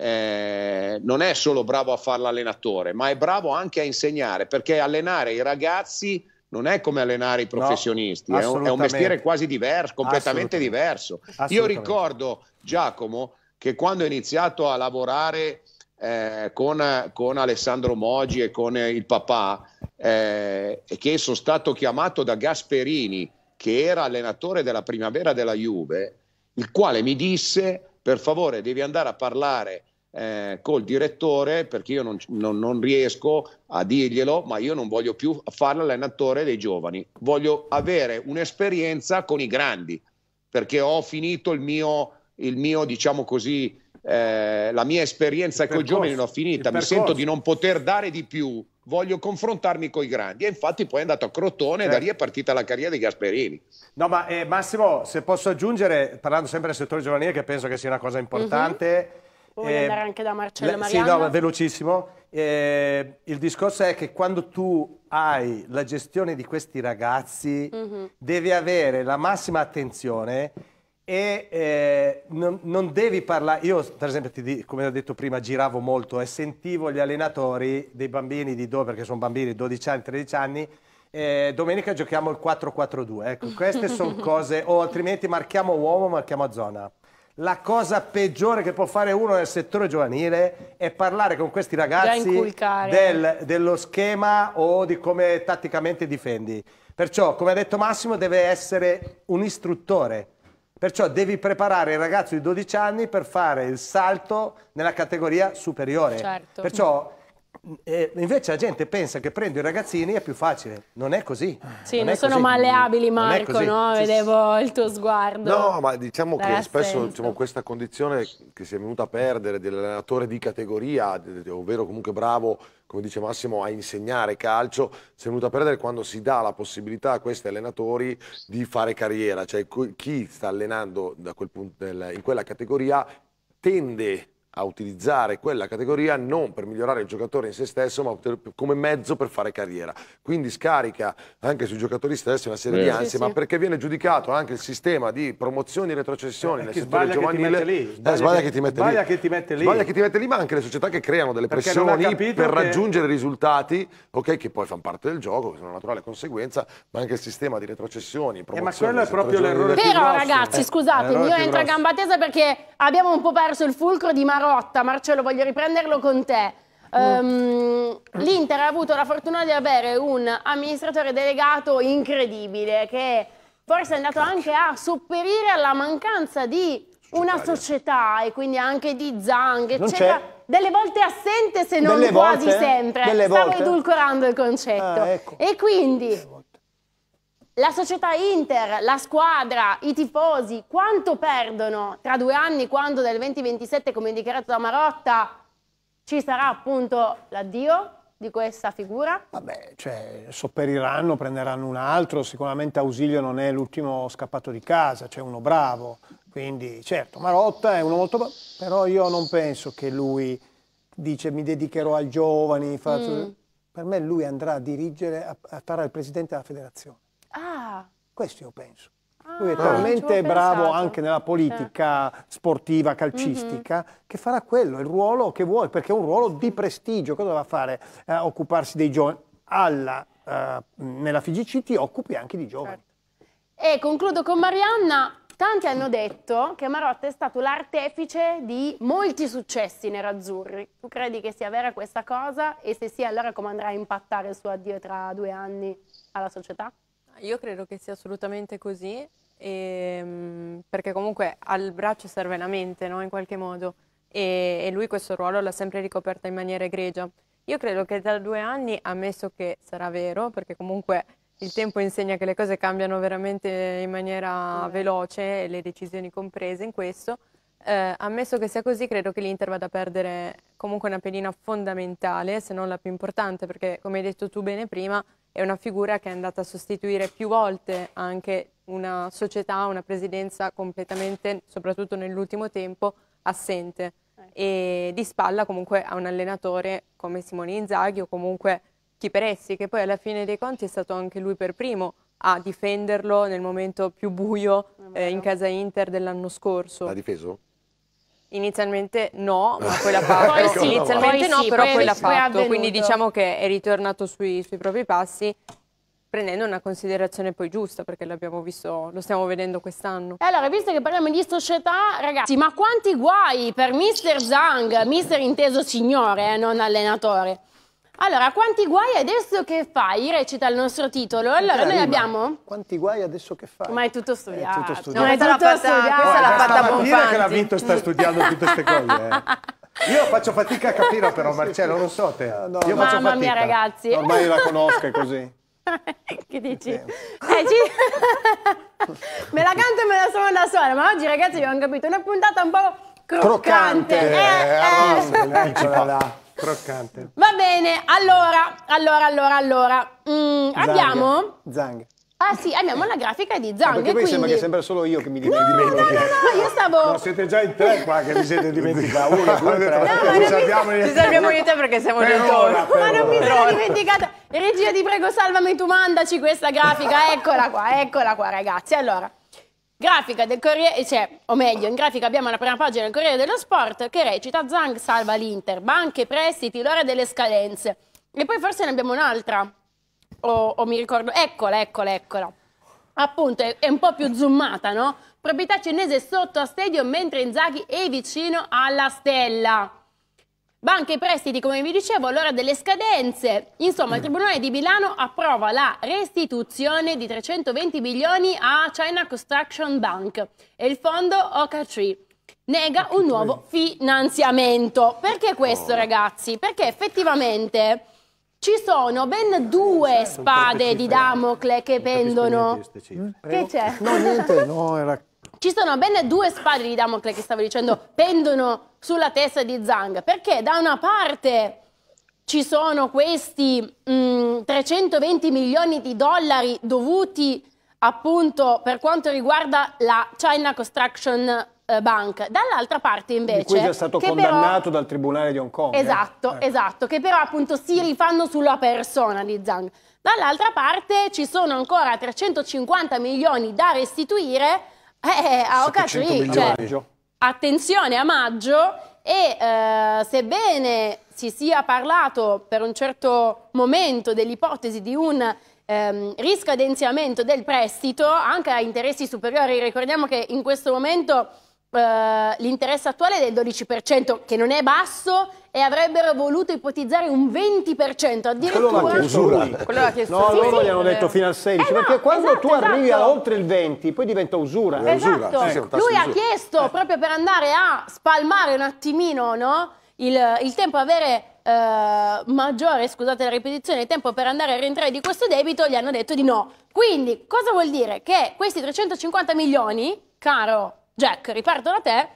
eh, non è solo bravo a fare l'allenatore, ma è bravo anche a insegnare, perché allenare i ragazzi non è come allenare i professionisti, no, è, un, è, un, mestiere quasi diverso, completamente diverso. Io ricordo, Giacomo, che quando ho iniziato a lavorare eh, con, con, Alessandro Moggi e con il papà, eh, che sono stato chiamato da Gasperini, che era allenatore della primavera della Juve, il quale mi disse, per favore, devi andare a parlare eh, col direttore perché io non, non, non, riesco a dirglielo, ma io non voglio più fare l'allenatore dei giovani, voglio avere un'esperienza con i grandi perché ho finito il mio, il mio diciamo così, eh, la mia esperienza con i giovani l'ho finita, mi sento di non poter dare di più, voglio confrontarmi con i grandi e infatti poi è andato a Crotone certo. e da certo. lì è partita la carriera di Gasperini. No ma eh, Massimo, se posso aggiungere, parlando sempre del settore giovanile che penso che sia una cosa mhm. importante, uh -huh Voglio eh, andare anche da Marcello le, Mariano. Sì, no, velocissimo. Eh, il discorso è che quando tu hai la gestione di questi ragazzi, mm -hmm. devi avere la massima attenzione e eh, non, non, devi parlare. Io, per esempio, ti, come ho detto prima, giravo molto e sentivo gli allenatori dei bambini di do, perché sono bambini di 12 anni, 13 anni. Eh, domenica giochiamo il 4-4-2. Ecco, queste sono cose, o altrimenti marchiamo uomo, marchiamo zona la cosa peggiore che può fare uno nel settore giovanile è parlare con questi ragazzi del, dello schema o di come tatticamente difendi. Perciò, come ha detto Massimo, deve essere un istruttore. Perciò devi preparare il ragazzo di 12 anni per fare il salto nella categoria superiore. Certo. Perciò e eh, invece la gente pensa che prendo i ragazzini è più facile, non è così. Sì, non, non sono così. malleabili Marco, no? vedevo il tuo sguardo. No, ma diciamo che eh, spesso diciamo, questa condizione che si è venuta a perdere dell'allenatore di categoria, ovvero comunque bravo, come dice Massimo, a insegnare calcio, si è venuta a perdere quando si dà la possibilità a questi allenatori di fare carriera, cioè chi sta allenando quel punto, in quella categoria tende a utilizzare quella categoria non per migliorare il giocatore in se stesso, ma come mezzo per fare carriera. Quindi scarica anche sui giocatori stessi una serie eh, di ansie, sì, ma sì. perché viene giudicato anche il sistema di promozioni e retrocessioni eh, nel settore giovanile. Eh, sbaglia, che, ti mette lì. Sbaglia che ti mette lì, ma anche le società che creano delle perché pressioni per che... raggiungere risultati, okay, che poi fanno parte del gioco, che sono una naturale conseguenza, ma anche il sistema di retrocessioni. Eh, ma quello è proprio l'errore Però ragazzi, eh, scusatemi, io entro a gamba tesa perché abbiamo un po' perso il fulcro di Mario rotta, Marcello, voglio riprenderlo con te. Um, L'Inter ha avuto la fortuna di avere un amministratore delegato incredibile che forse è andato anche a sopperire alla mancanza di una società e quindi anche di Zang, eccetera. Delle volte assente se non delle quasi volte, sempre. Stavo volte. edulcorando il concetto. Ah, ecco. E quindi la società Inter, la squadra, i tifosi, quanto perdono tra due anni quando nel 2027, come dichiarato da Marotta, ci sarà appunto l'addio di questa figura? Vabbè, cioè, sopperiranno, prenderanno un altro, sicuramente Ausilio non è l'ultimo scappato di casa, c'è cioè uno bravo, quindi certo, Marotta è uno molto bravo, però io non penso che lui dice mi dedicherò ai giovani, faccio... mm. per me lui andrà a dirigere, a, a fare il presidente della federazione. Questo io penso. Ah, Lui è cioè, talmente bravo pensato. anche nella politica eh. sportiva, mm-hmm. calcistica, mm -hmm. che farà quello, il ruolo che vuole, perché è un ruolo di prestigio. Cosa va a fare? Eh, occuparsi dei giovani. Alla, eh, nella FIGC ti occupi anche di giovani. Certo. E concludo con Marianna. Tanti hanno detto che Marotta è stato l'artefice di molti successi nerazzurri. Tu credi che sia vera questa cosa? E se sì, allora come andrà a impattare il suo addio tra due anni alla società? Io credo che sia assolutamente così, e, ehm, perché comunque al braccio serve la mente, no? in qualche modo, e, e lui questo ruolo l'ha sempre ricoperta in maniera egregia. Io credo che da due anni, ammesso che sarà vero, perché comunque il tempo insegna che le cose cambiano veramente in maniera mm. veloce, le decisioni comprese in questo. Eh, ammesso che sia così, credo che l'Inter vada a perdere comunque una pedina fondamentale, se non la più importante, perché come hai detto tu bene prima, è una figura che è andata a sostituire più volte anche una società, una presidenza completamente, soprattutto nell'ultimo tempo, assente ecco. e di spalla comunque a un allenatore come Simone Inzaghi o comunque Chiperessi, che poi alla fine dei conti è stato anche lui per primo a difenderlo nel momento più buio eh, in casa Inter dell'anno scorso. L'ha difeso? Inizialmente no, ma poi l'ha fatto. poi sì, inizialmente poi no, sì, però poi, poi l'ha fatto. Quindi diciamo che è ritornato sui, sui, propri passi prendendo una considerazione poi giusta perché l'abbiamo visto, lo stiamo vedendo quest'anno. E allora, visto che parliamo di società, ragazzi, ma quanti guai per Mister Zhang, Mister inteso signore, eh, non allenatore. Allora, quanti guai adesso che fai? Recita il nostro titolo. Allora, noi abbiamo... Quanti guai adesso che fai? Ma eh, è tutto studiato. È tutto studiato. No, è tutto fatta, studiato. Questa l'ha fatta Bonfanti. che l'ha vinto sta studiando tutte queste cose, eh. Io faccio fatica a capire però, Marcello, non so te. No, Io Mamma fatica. mia, ragazzi. Ormai la conosco, è così. che dici? Eh, ci... me la canto e me la sono da sola, ma oggi ragazzi abbiamo capito, una puntata un po' croccante. croccante. Eh, eh. eh. Croccante. Va bene, allora, allora, allora, allora. Mm, abbiamo... Zang. Ah sì, abbiamo la grafica di Zang. Ma perché poi quindi... sembra che sembra solo io che mi dimentico. No, no, no, no, io stavo... No, siete già in tre qua che vi siete dimenticati. Uno, due, tre. No, ci salviamo niente. Ci salviamo niente perché siamo per nel ora, Ma non mi sono dimenticata. Regia, ti prego, salvami tu, mandaci questa grafica. Eccola qua, eccola qua, ragazzi. Allora, Grafica del Corriere, eh, cioè, o meglio, in grafica abbiamo la prima pagina del Corriere dello Sport che recita Zang salva l'Inter, banche, prestiti, l'ora delle scadenze. E poi forse ne abbiamo un'altra, o, o, mi ricordo, eccola, eccola, eccola. Appunto, è, è un po' più zoomata, no? Proprietà cinese sotto a stadio mentre Inzaghi è vicino alla stella. Banche e prestiti, come vi dicevo, allora delle scadenze. Insomma, il mm. Tribunale di Milano approva la restituzione di 320 milioni a China Construction Bank e il fondo OCA3 nega un nuovo finanziamento. Perché questo, ragazzi? Perché effettivamente ci sono ben due certo, spade di Damocle che pendono. Che c'è? No, niente, no, era ci sono ben due spade di Damocle che stavo dicendo pendono sulla testa di Zhang, perché da una parte ci sono questi mh, mm, 320 milioni di dollari dovuti appunto per quanto riguarda la China Construction eh, Bank. Dall'altra parte invece... Di cui è stato condannato però, dal tribunale di Hong Kong. Eh. Esatto, eh. esatto, che però appunto si rifanno sulla persona di Zhang. Dall'altra parte ci sono ancora 350 milioni da restituire eh, eh, eh a ah, Okaci, cioè, attenzione a maggio e eh, sebbene si sia parlato per un certo momento dell'ipotesi di un ehm, riscadenziamento del prestito anche a interessi superiori, ricordiamo che in questo momento eh, l'interesse attuale è del 12%, che non è basso, e avrebbero voluto ipotizzare un 20%, addirittura... Quello l'ha chiesto lui. Quello l'ha chiesto no, loro sì, gli hanno detto fino al 16, eh perché quando esatto, tu arrivi esatto. a oltre il 20, poi diventa usura. Esatto, usura. Sì, lui ha chiesto eh. proprio per andare a spalmare un attimino no? il, il tempo, avere Uh, maggiore, scusate la ripetizione, il tempo per andare a rientrare di questo debito, gli hanno detto di no. Quindi cosa vuol dire? Che questi 350 milioni, caro Jack, riparto da te,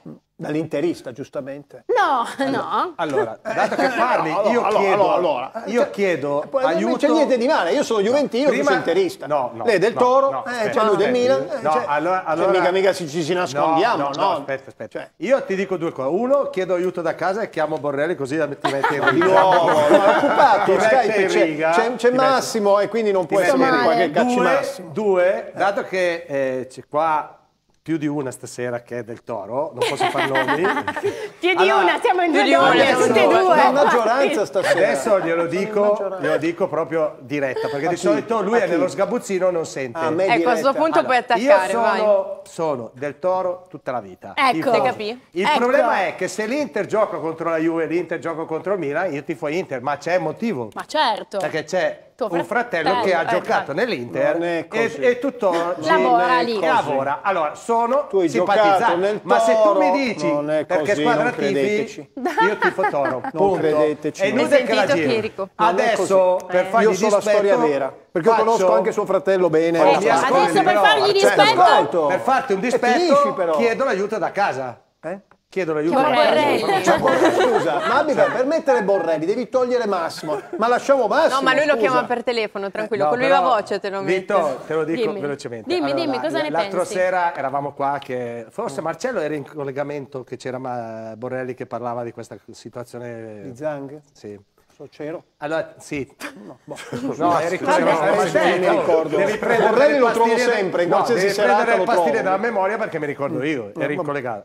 Dall'interista, giustamente? No, allora, no. Allora, eh, dato che eh, parli, no, io allora, chiedo, allora, eh, io cioè, chiedo cioè, aiuto... Non c'è niente di male, io sono Juventino, prima... sono interista. No, no. Lei è del no, Toro, no, eh, c'è lui del Milan. No, cioè, allora, allora... Cioè, mica, mica ci, ci, ci nascondiamo, no? No, aspetta, aspetta. Cioè... Io ti dico due cose. Uno, chiedo aiuto da casa e chiamo Borrelli così da ti mette in riga. No, occupato, Skype c'è Massimo e quindi non puoi essere qualche cacci Massimo. Due, dato che qua più di una stasera che è del Toro, non posso far nomi. più di allora, una, siamo in due, di tutte e due. La maggioranza stasera. Adesso glielo dico, glielo dico proprio diretta, perché a di chi? solito lui a è chi? nello sgabuzzino non sente. Ah, ecco, diretta. a questo punto allora, puoi attaccare, io sono, sono, del Toro tutta la vita. Ecco, capito? Il ecco. problema è che se l'Inter gioca contro la Juve, l'Inter gioca contro il Milan, io ti fo Inter, ma c'è motivo. Ma certo. Perché c'è tuo un fratello, fratello che ha eh, giocato eh, nell'Inter e, e tutt'oggi lavora lì. Lavora. Allora, sono tu hai simpatizzanti, nel toro, ma se tu mi dici così, perché squadra tifi, io tifo Toro, punto. Non credeteci. E non è che la giro. Adesso, per eh. fargli io so la storia vera. Perché io conosco anche suo fratello bene. Eh, adesso per fargli certo. dispetto, certo. Certo. per farti un dispetto, chiedo l'aiuto da casa. Eh? chiedono aiuto a Borrelli. scusa, ma abita, per mettere Borrelli devi togliere Massimo, ma lasciamo Massimo. No, ma lui lo chiama per telefono, tranquillo, eh, no, con la voce te lo metto. Vito, te lo dico dimmi. velocemente. Dimmi, allora, dimmi, cosa ne pensi? L'altra sera eravamo qua che forse mm. Marcello era in collegamento che c'era Borrelli che parlava di questa situazione di Zang. Sì. Io c'ero. Allora, sì. No, boh. no eri tu. mi ricordo. Devi prendere lo trovo sempre, in no, qualsiasi devi prendere il pastile dalla memoria perché mi ricordo mm. io, eri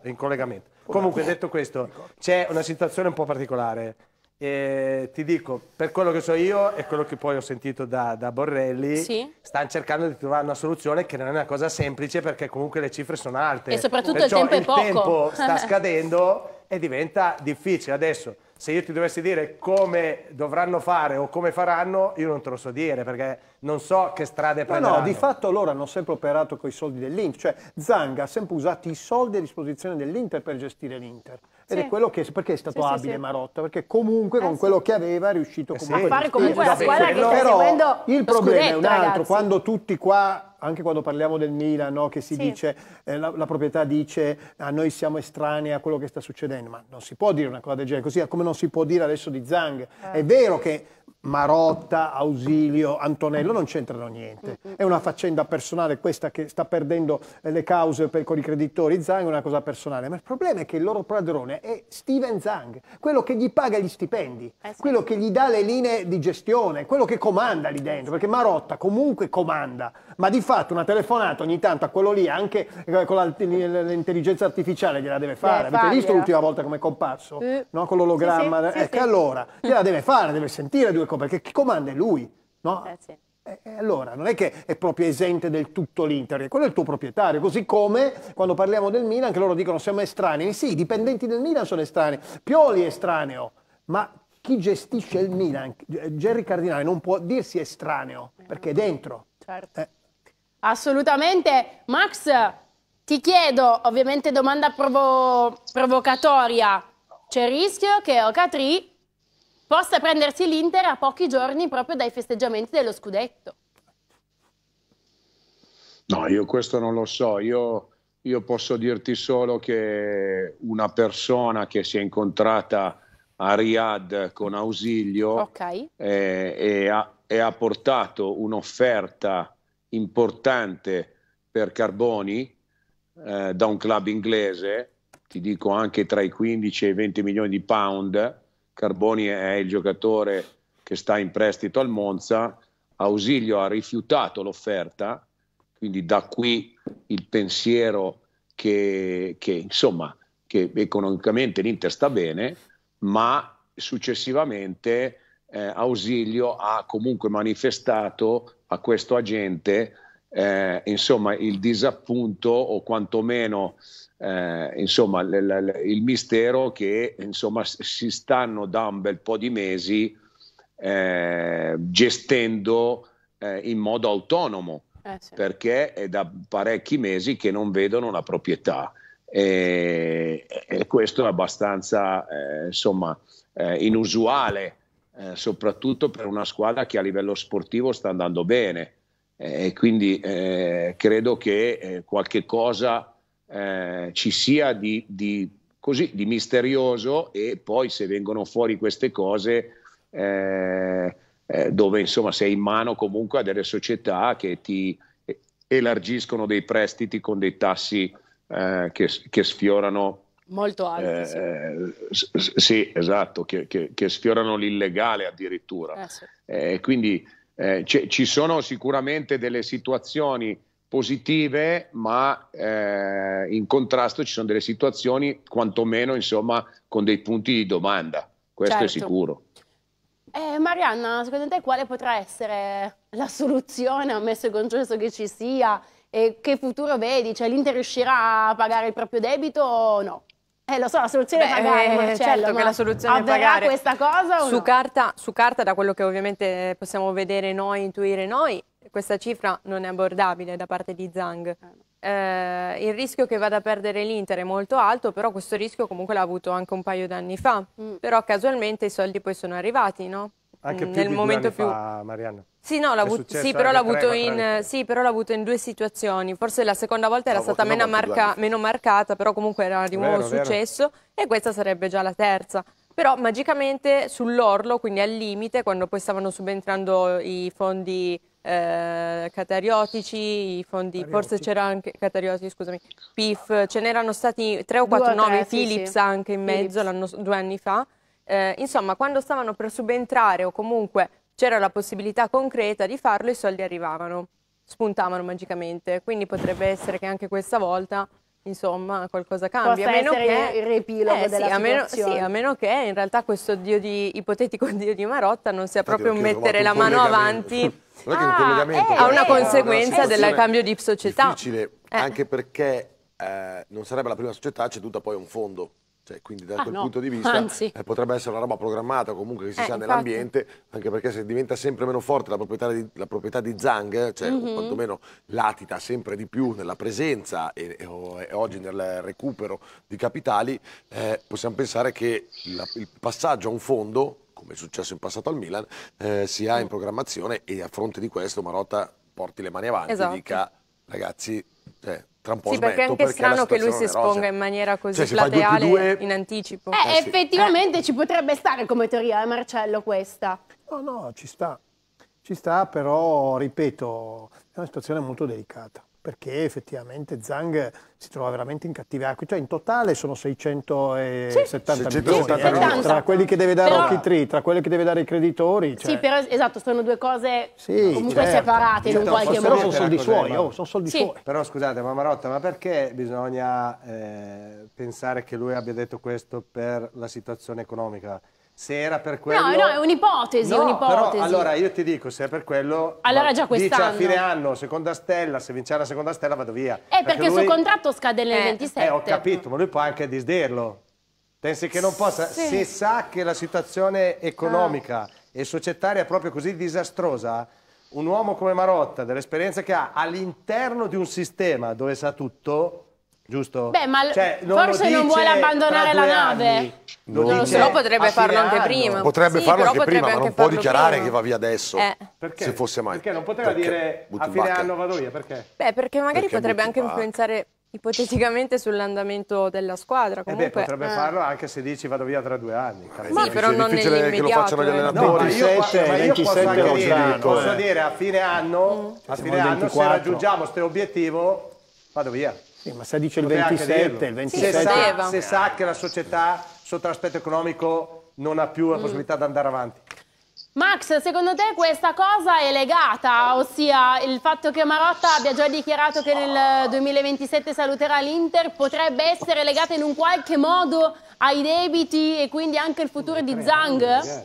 in, collegamento. Comunque, detto questo, c'è una situazione un po' particolare. E ti dico, per quello che so io e quello che poi ho sentito da, da Borrelli, sì. stanno cercando di trovare una soluzione che non è una cosa semplice perché comunque le cifre sono alte. E soprattutto Perciò il tempo è poco. Il tempo sta scadendo e diventa difficile. Adesso se io ti dovessi dire come dovranno fare o come faranno, io non te lo so dire perché non so che strade prenderanno. No, no, di fatto loro hanno sempre operato con i soldi dell'Inter, cioè Zanga ha sempre usato i soldi a disposizione dell'Inter per gestire l'Inter. Ed sì. è quello che perché è stato sì, abile sì, Marotta? Perché comunque eh, con quello che aveva è riuscito eh, comunque a fare comunque la squadra che sta seguendo il problema è un altro, ragazzi. quando tutti qua anche quando parliamo del Milan, no, che si dice, eh, la, la, proprietà dice ah, noi siamo estranei a quello che sta succedendo, ma non si può dire una cosa del genere, così come non si può dire adesso di Zang. Eh. È vero che Marotta, Ausilio, Antonello non c'entrano niente. È una faccenda personale questa che sta perdendo eh, le cause per, con i creditori. Zang è una cosa personale, ma il problema è che il loro padrone è Steven Zang, quello che gli paga gli stipendi, eh quello che gli dà le linee di gestione, quello che comanda lì dentro, perché Marotta comunque comanda ma di fatto una telefonata ogni tanto a quello lì, anche eh, con l'intelligenza artificiale gliela deve fare. Deve Avete visto l'ultima volta come è comparso? Eh. No? Con l'ologramma? Sì, eh, sì, sì, e allora gliela deve fare, deve sentire due cose, perché chi comanda è lui. No? Eh, eh allora, non è che è proprio esente del tutto l'internet, quello è il tuo proprietario, così come quando parliamo del Milan, che loro dicono siamo estranei, sì, i dipendenti del Milan sono estranei, Pioli è estraneo, ma chi gestisce il Milan, Gerry Cardinale, non può dirsi estraneo, perché è dentro. Certo. Eh. Assolutamente. Max, ti chiedo, ovviamente domanda provo provocatoria, c'è il rischio che oca possa prendersi l'Inter a pochi giorni proprio dai festeggiamenti dello scudetto? No, io questo non lo so. Io, io posso dirti solo che una persona che si è incontrata a Riyadh con Ausilio okay. eh, e, ha, e ha portato un'offerta importante per Carboni eh, da un club inglese, ti dico anche tra i 15 e i 20 milioni di pound. Carboni è il giocatore che sta in prestito al Monza. Ausilio ha rifiutato l'offerta, quindi da qui il pensiero che, che insomma, che economicamente l'Inter sta bene, ma successivamente eh, Ausilio ha comunque manifestato a questo agente eh, insomma, il disappunto o quantomeno eh, insomma, l- l- il mistero che insomma, si stanno da un bel po' di mesi eh, gestendo eh, in modo autonomo. Eh, sì. Perché è da parecchi mesi che non vedono la proprietà. E, e, questo è abbastanza eh, insomma, eh, inusuale eh, soprattutto per una squadra che a livello sportivo sta andando bene. Eh, quindi eh, credo che eh, qualche cosa eh, ci sia di, di, così, di, misterioso e poi se vengono fuori queste cose eh, dove insomma sei in mano comunque a delle società che ti elargiscono dei prestiti con dei tassi che, che sfiorano Molto alte. Eh, sì. Eh, sì. esatto, che, che, che, sfiorano l'illegale addirittura. Eh, sì. eh, quindi eh, c- ci sono sicuramente delle situazioni positive, ma eh, in contrasto ci sono delle situazioni quantomeno insomma, con dei punti di domanda, questo certo. è sicuro. Marianna, secondo te quale potrà essere la soluzione, ammesso e concesso che ci sia, e che futuro vedi? Cioè l'Inter riuscirà a pagare il proprio debito o no? Eh, lo so, la soluzione Beh, è pagare, eh, Marcello, certo che la soluzione è pagare. questa cosa su, no? carta, su carta, da quello che ovviamente possiamo vedere noi, intuire noi, questa cifra non è abbordabile da parte di Zhang. Ah, eh, il rischio che vada a perdere l'Inter è molto alto, però questo rischio comunque l'ha avuto anche un paio d'anni fa. Mm. Però casualmente i soldi poi sono arrivati, no? Anche mm, più nel momento più... Fa, Marianna. Sì, no, sì, però l'ha avuto, sì, avuto, in due situazioni. Forse la seconda volta era no, stata meno, marca, meno, marcata, però comunque era di nuovo successo. Vero. E questa sarebbe già la terza. Però magicamente sull'orlo, quindi al limite, quando poi stavano subentrando i fondi eh, catariotici, i fondi, Carioti. forse c'era anche catarioti, scusami, PIF, ce n'erano stati tre o quattro nomi, Philips sì, anche in mezzo due anni fa eh, insomma, quando stavano per subentrare o comunque c'era la possibilità concreta di farlo, i soldi arrivavano, spuntavano magicamente. Quindi potrebbe essere che anche questa volta insomma qualcosa cambia. Possa a meno che il riepilogo eh, della sì, a meno, sì, a meno che in realtà questo dio di, ipotetico dio di Marotta non sia proprio un mettere la un mano avanti non ah, un eh, ha una conseguenza eh, del cambio di società. Difficile, eh. anche perché eh, non sarebbe la prima società ceduta poi a un fondo. Cioè, quindi da ah, quel no. punto di vista eh, potrebbe essere una roba programmata comunque che si eh, sa nell'ambiente, anche perché se diventa sempre meno forte la proprietà di, la proprietà di Zhang, cioè, mm -hmm. quantomeno latita sempre di più nella presenza e, e, e oggi nel recupero di capitali, eh, possiamo pensare che la, il passaggio a un fondo, come è successo in passato al Milan, eh, sia in mm. programmazione e a fronte di questo Marotta porti le mani avanti esatto. e dica ragazzi... Cioè, tra un po' sì, perché è anche perché strano che lui si esponga in maniera così cioè, plateale due in anticipo. Eh, eh, effettivamente eh. ci potrebbe stare come teoria, eh, Marcello, questa. No, no, ci sta. Ci sta, però, ripeto, è una situazione molto delicata perché effettivamente Zhang si trova veramente in cattive acque. Cioè in totale sono 670 sì. milioni 670. Eh, tra quelli che deve dare però... Rocky Tree, tra quelli che deve dare i creditori. Cioè... Sì, però esatto, sono due cose sì, comunque certo. separate certo, in un certo, qualche modo. Però sono soldi certo, suoi, ma... Certo. oh, sono soldi sì. suoi. Però scusate, ma Marotta, ma perché bisogna eh, pensare che lui abbia detto questo per la situazione economica? se era per quello... No, no, è un'ipotesi, no, un'ipotesi. Però, allora io ti dico, se è per quello... Allora già quest'anno. Dice a fine anno, seconda stella, se vince la seconda stella vado via. Eh, perché, il lui... suo contratto scade nel eh, 27. Eh, ho capito, ma lui può anche disdirlo. Pensi che non possa? Sì. Se sa che la situazione economica ah. e societaria è proprio così disastrosa, un uomo come Marotta, dell'esperienza che ha all'interno di un sistema dove sa tutto, Giusto? Beh, ma cioè, non forse non vuole abbandonare la nave. Anni. Non, non lo so, però potrebbe farlo anche prima. Potrebbe sì, farlo anche prima, anche ma non può dichiarare prima. che va via adesso. Eh. Perché? Se fosse mai. Perché non poteva perché dire a fine anno vado via, perché? Beh, perché magari perché potrebbe anche influenzare ipoteticamente sull'andamento della squadra. Comunque, eh beh, potrebbe eh. farlo anche se dici vado via tra due anni. Ma sì, però non che lo facciano gli allenatori. Eh. No, 27, ma io, 27, ma io posso, dire, posso dire a fine anno, a fine anno se raggiungiamo questo obiettivo vado via. Sì, ma se dice il 27, il 27... Se sa, se sa che la società sotto l'aspetto economico non ha più la mm. possibilità mm. di andare avanti. Max, secondo te questa cosa è legata, ossia il fatto che Marotta abbia già dichiarato che nel 2027 saluterà l'Inter potrebbe essere legata in un qualche modo ai debiti e quindi anche al futuro di Zhang?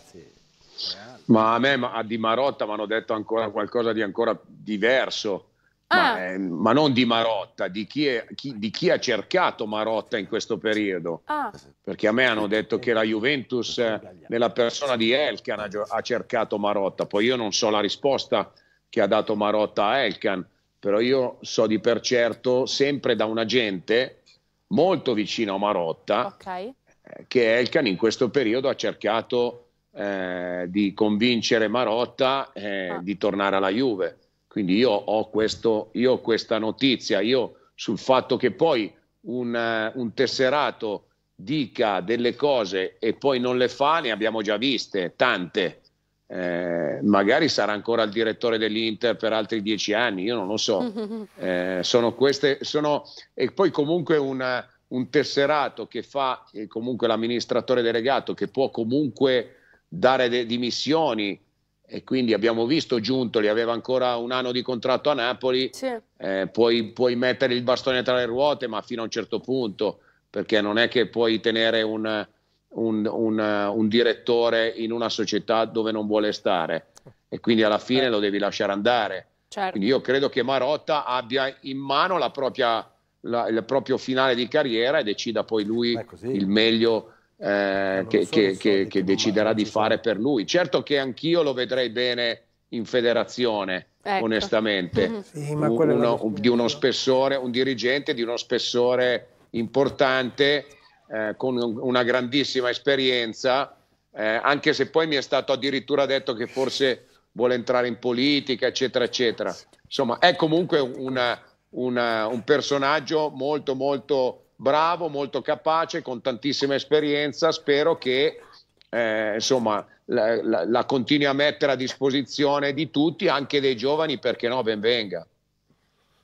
Ma a me a Di Marotta mi hanno detto ancora qualcosa di ancora diverso Ah. Ma, eh, ma, non di Marotta, di chi, è, chi, di chi, ha cercato Marotta in questo periodo. Ah. Perché a me hanno detto che la Juventus, eh, nella persona di Elkan, ha, ha cercato Marotta. Poi io non so la risposta che ha dato Marotta a Elkan, però io so di per certo, sempre da un agente molto vicino a Marotta, okay. Eh, che Elkan in questo periodo ha cercato eh, di convincere Marotta eh, ah. di tornare alla Juve quindi io ho, questo, io ho questa notizia, io sul fatto che poi un, eh, un tesserato dica delle cose e poi non le fa, ne abbiamo già viste tante. Eh, magari sarà ancora il direttore dell'Inter per altri dieci anni, io non lo so. Eh, sono queste, sono, e poi comunque una, un tesserato che fa comunque l'amministratore delegato che può comunque dare de- dimissioni e quindi abbiamo visto Giuntoli, aveva ancora un anno di contratto a Napoli, sì. eh, puoi, puoi, mettere il bastone tra le ruote, ma fino a un certo punto, perché non è che puoi tenere un, un, un, un direttore in una società dove non vuole stare e quindi alla fine eh. lo devi lasciare andare. Certo. Quindi io credo che Marotta abbia in mano la propria, la, il proprio finale di carriera e decida poi lui il meglio eh, che, che, che, che deciderà di fare per lui. Certo che anch'io lo vedrei bene in federazione, ecco. onestamente, mm-hmm. sì, uno, un, di uno spessore, un dirigente di uno spessore importante, eh, con una grandissima esperienza, eh, anche se poi mi è stato addirittura detto che forse vuole entrare in politica, eccetera, eccetera. Insomma, è comunque una, una, un personaggio molto, molto bravo, molto capace, con tantissima esperienza, spero che eh, insomma, la, la, la, continui a mettere a disposizione di tutti, anche dei giovani, perché no, ben venga.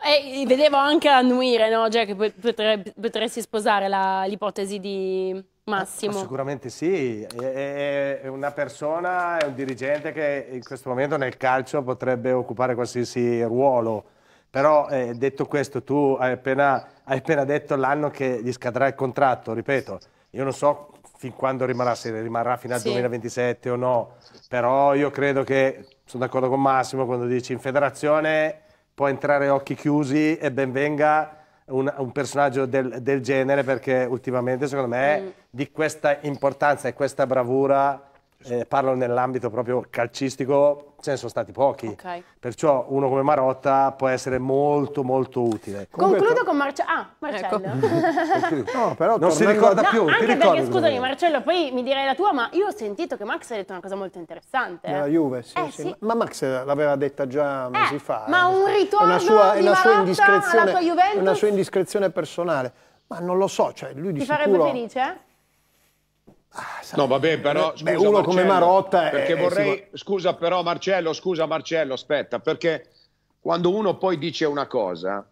E vedevo anche annuire, no, Jack, che potre, potresti sposare l'ipotesi di Massimo. Ma ah, sicuramente sì, è, è, una persona, è un dirigente che in questo momento nel calcio potrebbe occupare qualsiasi ruolo però eh, detto questo, tu hai appena, hai appena detto l'anno che gli scadrà il contratto, ripeto, io non so fin quando rimarrà, se rimarrà fino al sì. 2027 o no, però io credo che, sono d'accordo con Massimo quando dici in federazione può entrare occhi chiusi e ben venga un, un personaggio del, del, genere perché ultimamente secondo me mm. di questa importanza e questa bravura eh, parlo nell'ambito proprio calcistico, ce ne sono stati pochi. Okay. Perciò uno come Marotta può essere molto molto utile. Concludo con Marce ah, ecco. Marcello. Ecco. no, però non si ricorda no, più. Anche perché, scusami Marcello, poi mi direi la tua, ma io ho sentito che Max ha detto una cosa molto interessante. La Juve, sì, eh, sì. sì. Ma Max l'aveva detta già mesi eh, fa. Ma eh, un ritorno è una sua, è una sua indiscrezione, alla tua Juventus? una sua indiscrezione personale. Ma non lo so, cioè lui di Ti sicuro... Ti farebbe felice? Ah, no, vabbè, però scusa, Beh, uno Marcello, come Marotta. Perché eh, vorrei. Va... Scusa, però, Marcello, scusa, Marcello, aspetta, perché quando uno poi dice una cosa,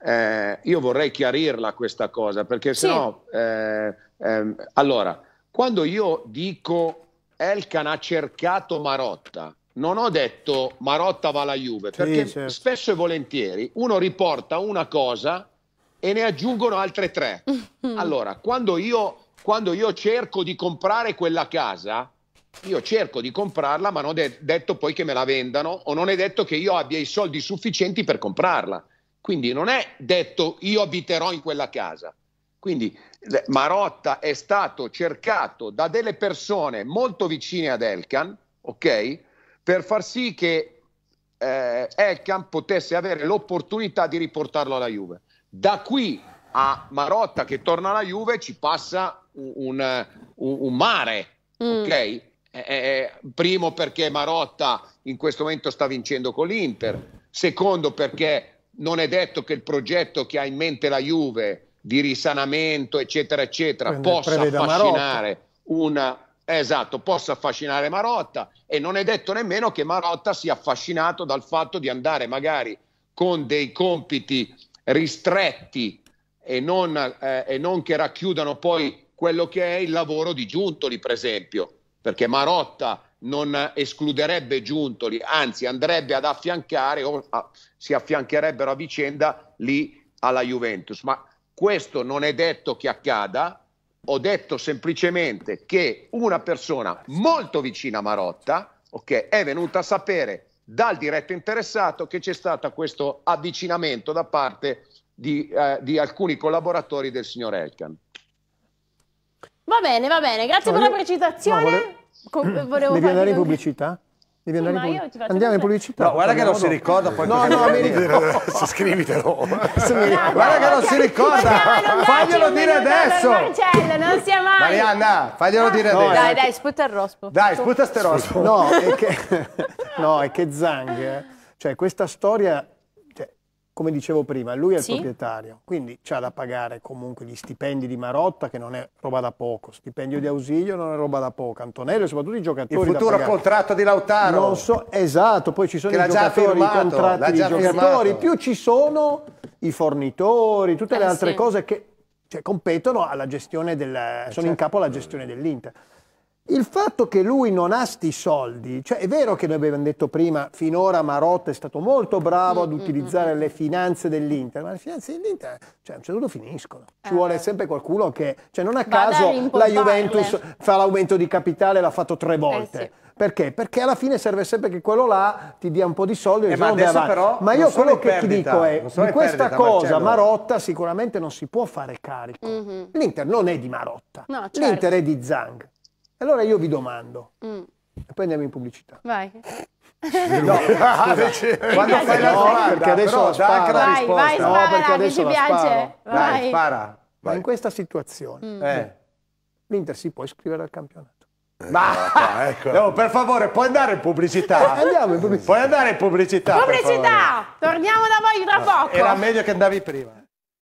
eh, io vorrei chiarirla questa cosa, perché sì. sennò. Eh, ehm, allora, quando io dico Elkan ha cercato Marotta, non ho detto Marotta va alla Juve, perché certo. spesso e volentieri uno riporta una cosa e ne aggiungono altre tre. allora, quando io quando io cerco di comprare quella casa, io cerco di comprarla, ma non è detto poi che me la vendano o non è detto che io abbia i soldi sufficienti per comprarla. Quindi non è detto io abiterò in quella casa. Quindi eh, Marotta è stato cercato da delle persone molto vicine ad Elkan, ok? Per far sì che eh, Elkan potesse avere l'opportunità di riportarlo alla Juve. Da qui a Marotta che torna alla Juve ci passa un, un mare, mm. ok? Eh, eh, eh, primo perché Marotta in questo momento sta vincendo con l'Inter, secondo perché non è detto che il progetto che ha in mente la Juve di risanamento, eccetera, eccetera, Quindi possa affascinare una, Esatto, possa affascinare Marotta e non è detto nemmeno che Marotta sia affascinato dal fatto di andare magari con dei compiti ristretti e non, eh, e non che racchiudano poi quello che è il lavoro di Giuntoli, per esempio, perché Marotta non escluderebbe Giuntoli, anzi andrebbe ad affiancare o a, si affiancherebbero a vicenda lì alla Juventus. Ma questo non è detto che accada, ho detto semplicemente che una persona molto vicina a Marotta okay, è venuta a sapere dal diretto interessato che c'è stato questo avvicinamento da parte di, eh, di alcuni collaboratori del signor Elkan. Va bene, va bene, grazie no, per io... la precisazione. No, vole... Devi andare in pubblicità? Devi andare sì, in pubblicità. Andiamo in pubblicità. No, guarda che non si ricorda poi. No, no, mi ricordo. Scrivitelo. Guarda che non si ricorda. Faglielo dire adesso. Marcello, non sia mai. Marianna, faglielo dire adesso. Eh. Dai, dai, sputa il rospo. Dai, sputa ste rospo. No, è che No, è che Zang, eh. cioè questa storia come dicevo prima, lui è il sì. proprietario, quindi c'ha da pagare comunque gli stipendi di Marotta, che non è roba da poco, stipendio di Ausilio non è roba da poco, Antonello e soprattutto i giocatori Il futuro contratto di Lautaro. Non so, esatto, poi ci sono i giocatori, firmato, i contratti di giocatori, firmato. più ci sono i fornitori, tutte eh, le altre sì. cose che cioè, competono alla gestione del... Eh, sono certo. in capo alla gestione dell'Inter. Il fatto che lui non ha sti soldi, cioè è vero che noi abbiamo detto prima, finora Marotta è stato molto bravo ad mm, mm, utilizzare mm, le finanze dell'Inter, ma le finanze dell'Inter cioè, a un certo punto finiscono. Ci eh. vuole sempre qualcuno che, cioè non a caso la Juventus fa l'aumento di capitale, l'ha fatto tre eh, volte. Eh sì. Perché? Perché alla fine serve sempre che quello là ti dia un po' di soldi e eh ma, però, ma io quello che perdita, ti dico è, di questa perdita, cosa Marcello. Marotta sicuramente non si può fare carico. Mm -hmm. L'Inter non è di Marotta, no, certo. l'Inter è di Zang. Allora io vi domando, mm. e poi andiamo in pubblicità. Vai. No, quando fai la domanda, perché adesso però, spara. la risposta. Vai, vai, spara, no, perché adesso mi piace. Vai. Dai, spara. Vai. Ma in questa situazione mm. eh, l'Inter si può iscrivere al campionato. Ma eh, ecco. no, per favore, puoi andare in pubblicità. Eh, andiamo in pubblicità. Puoi andare in pubblicità. Pubblicità! Torniamo da voi tra poco. Era meglio che andavi prima.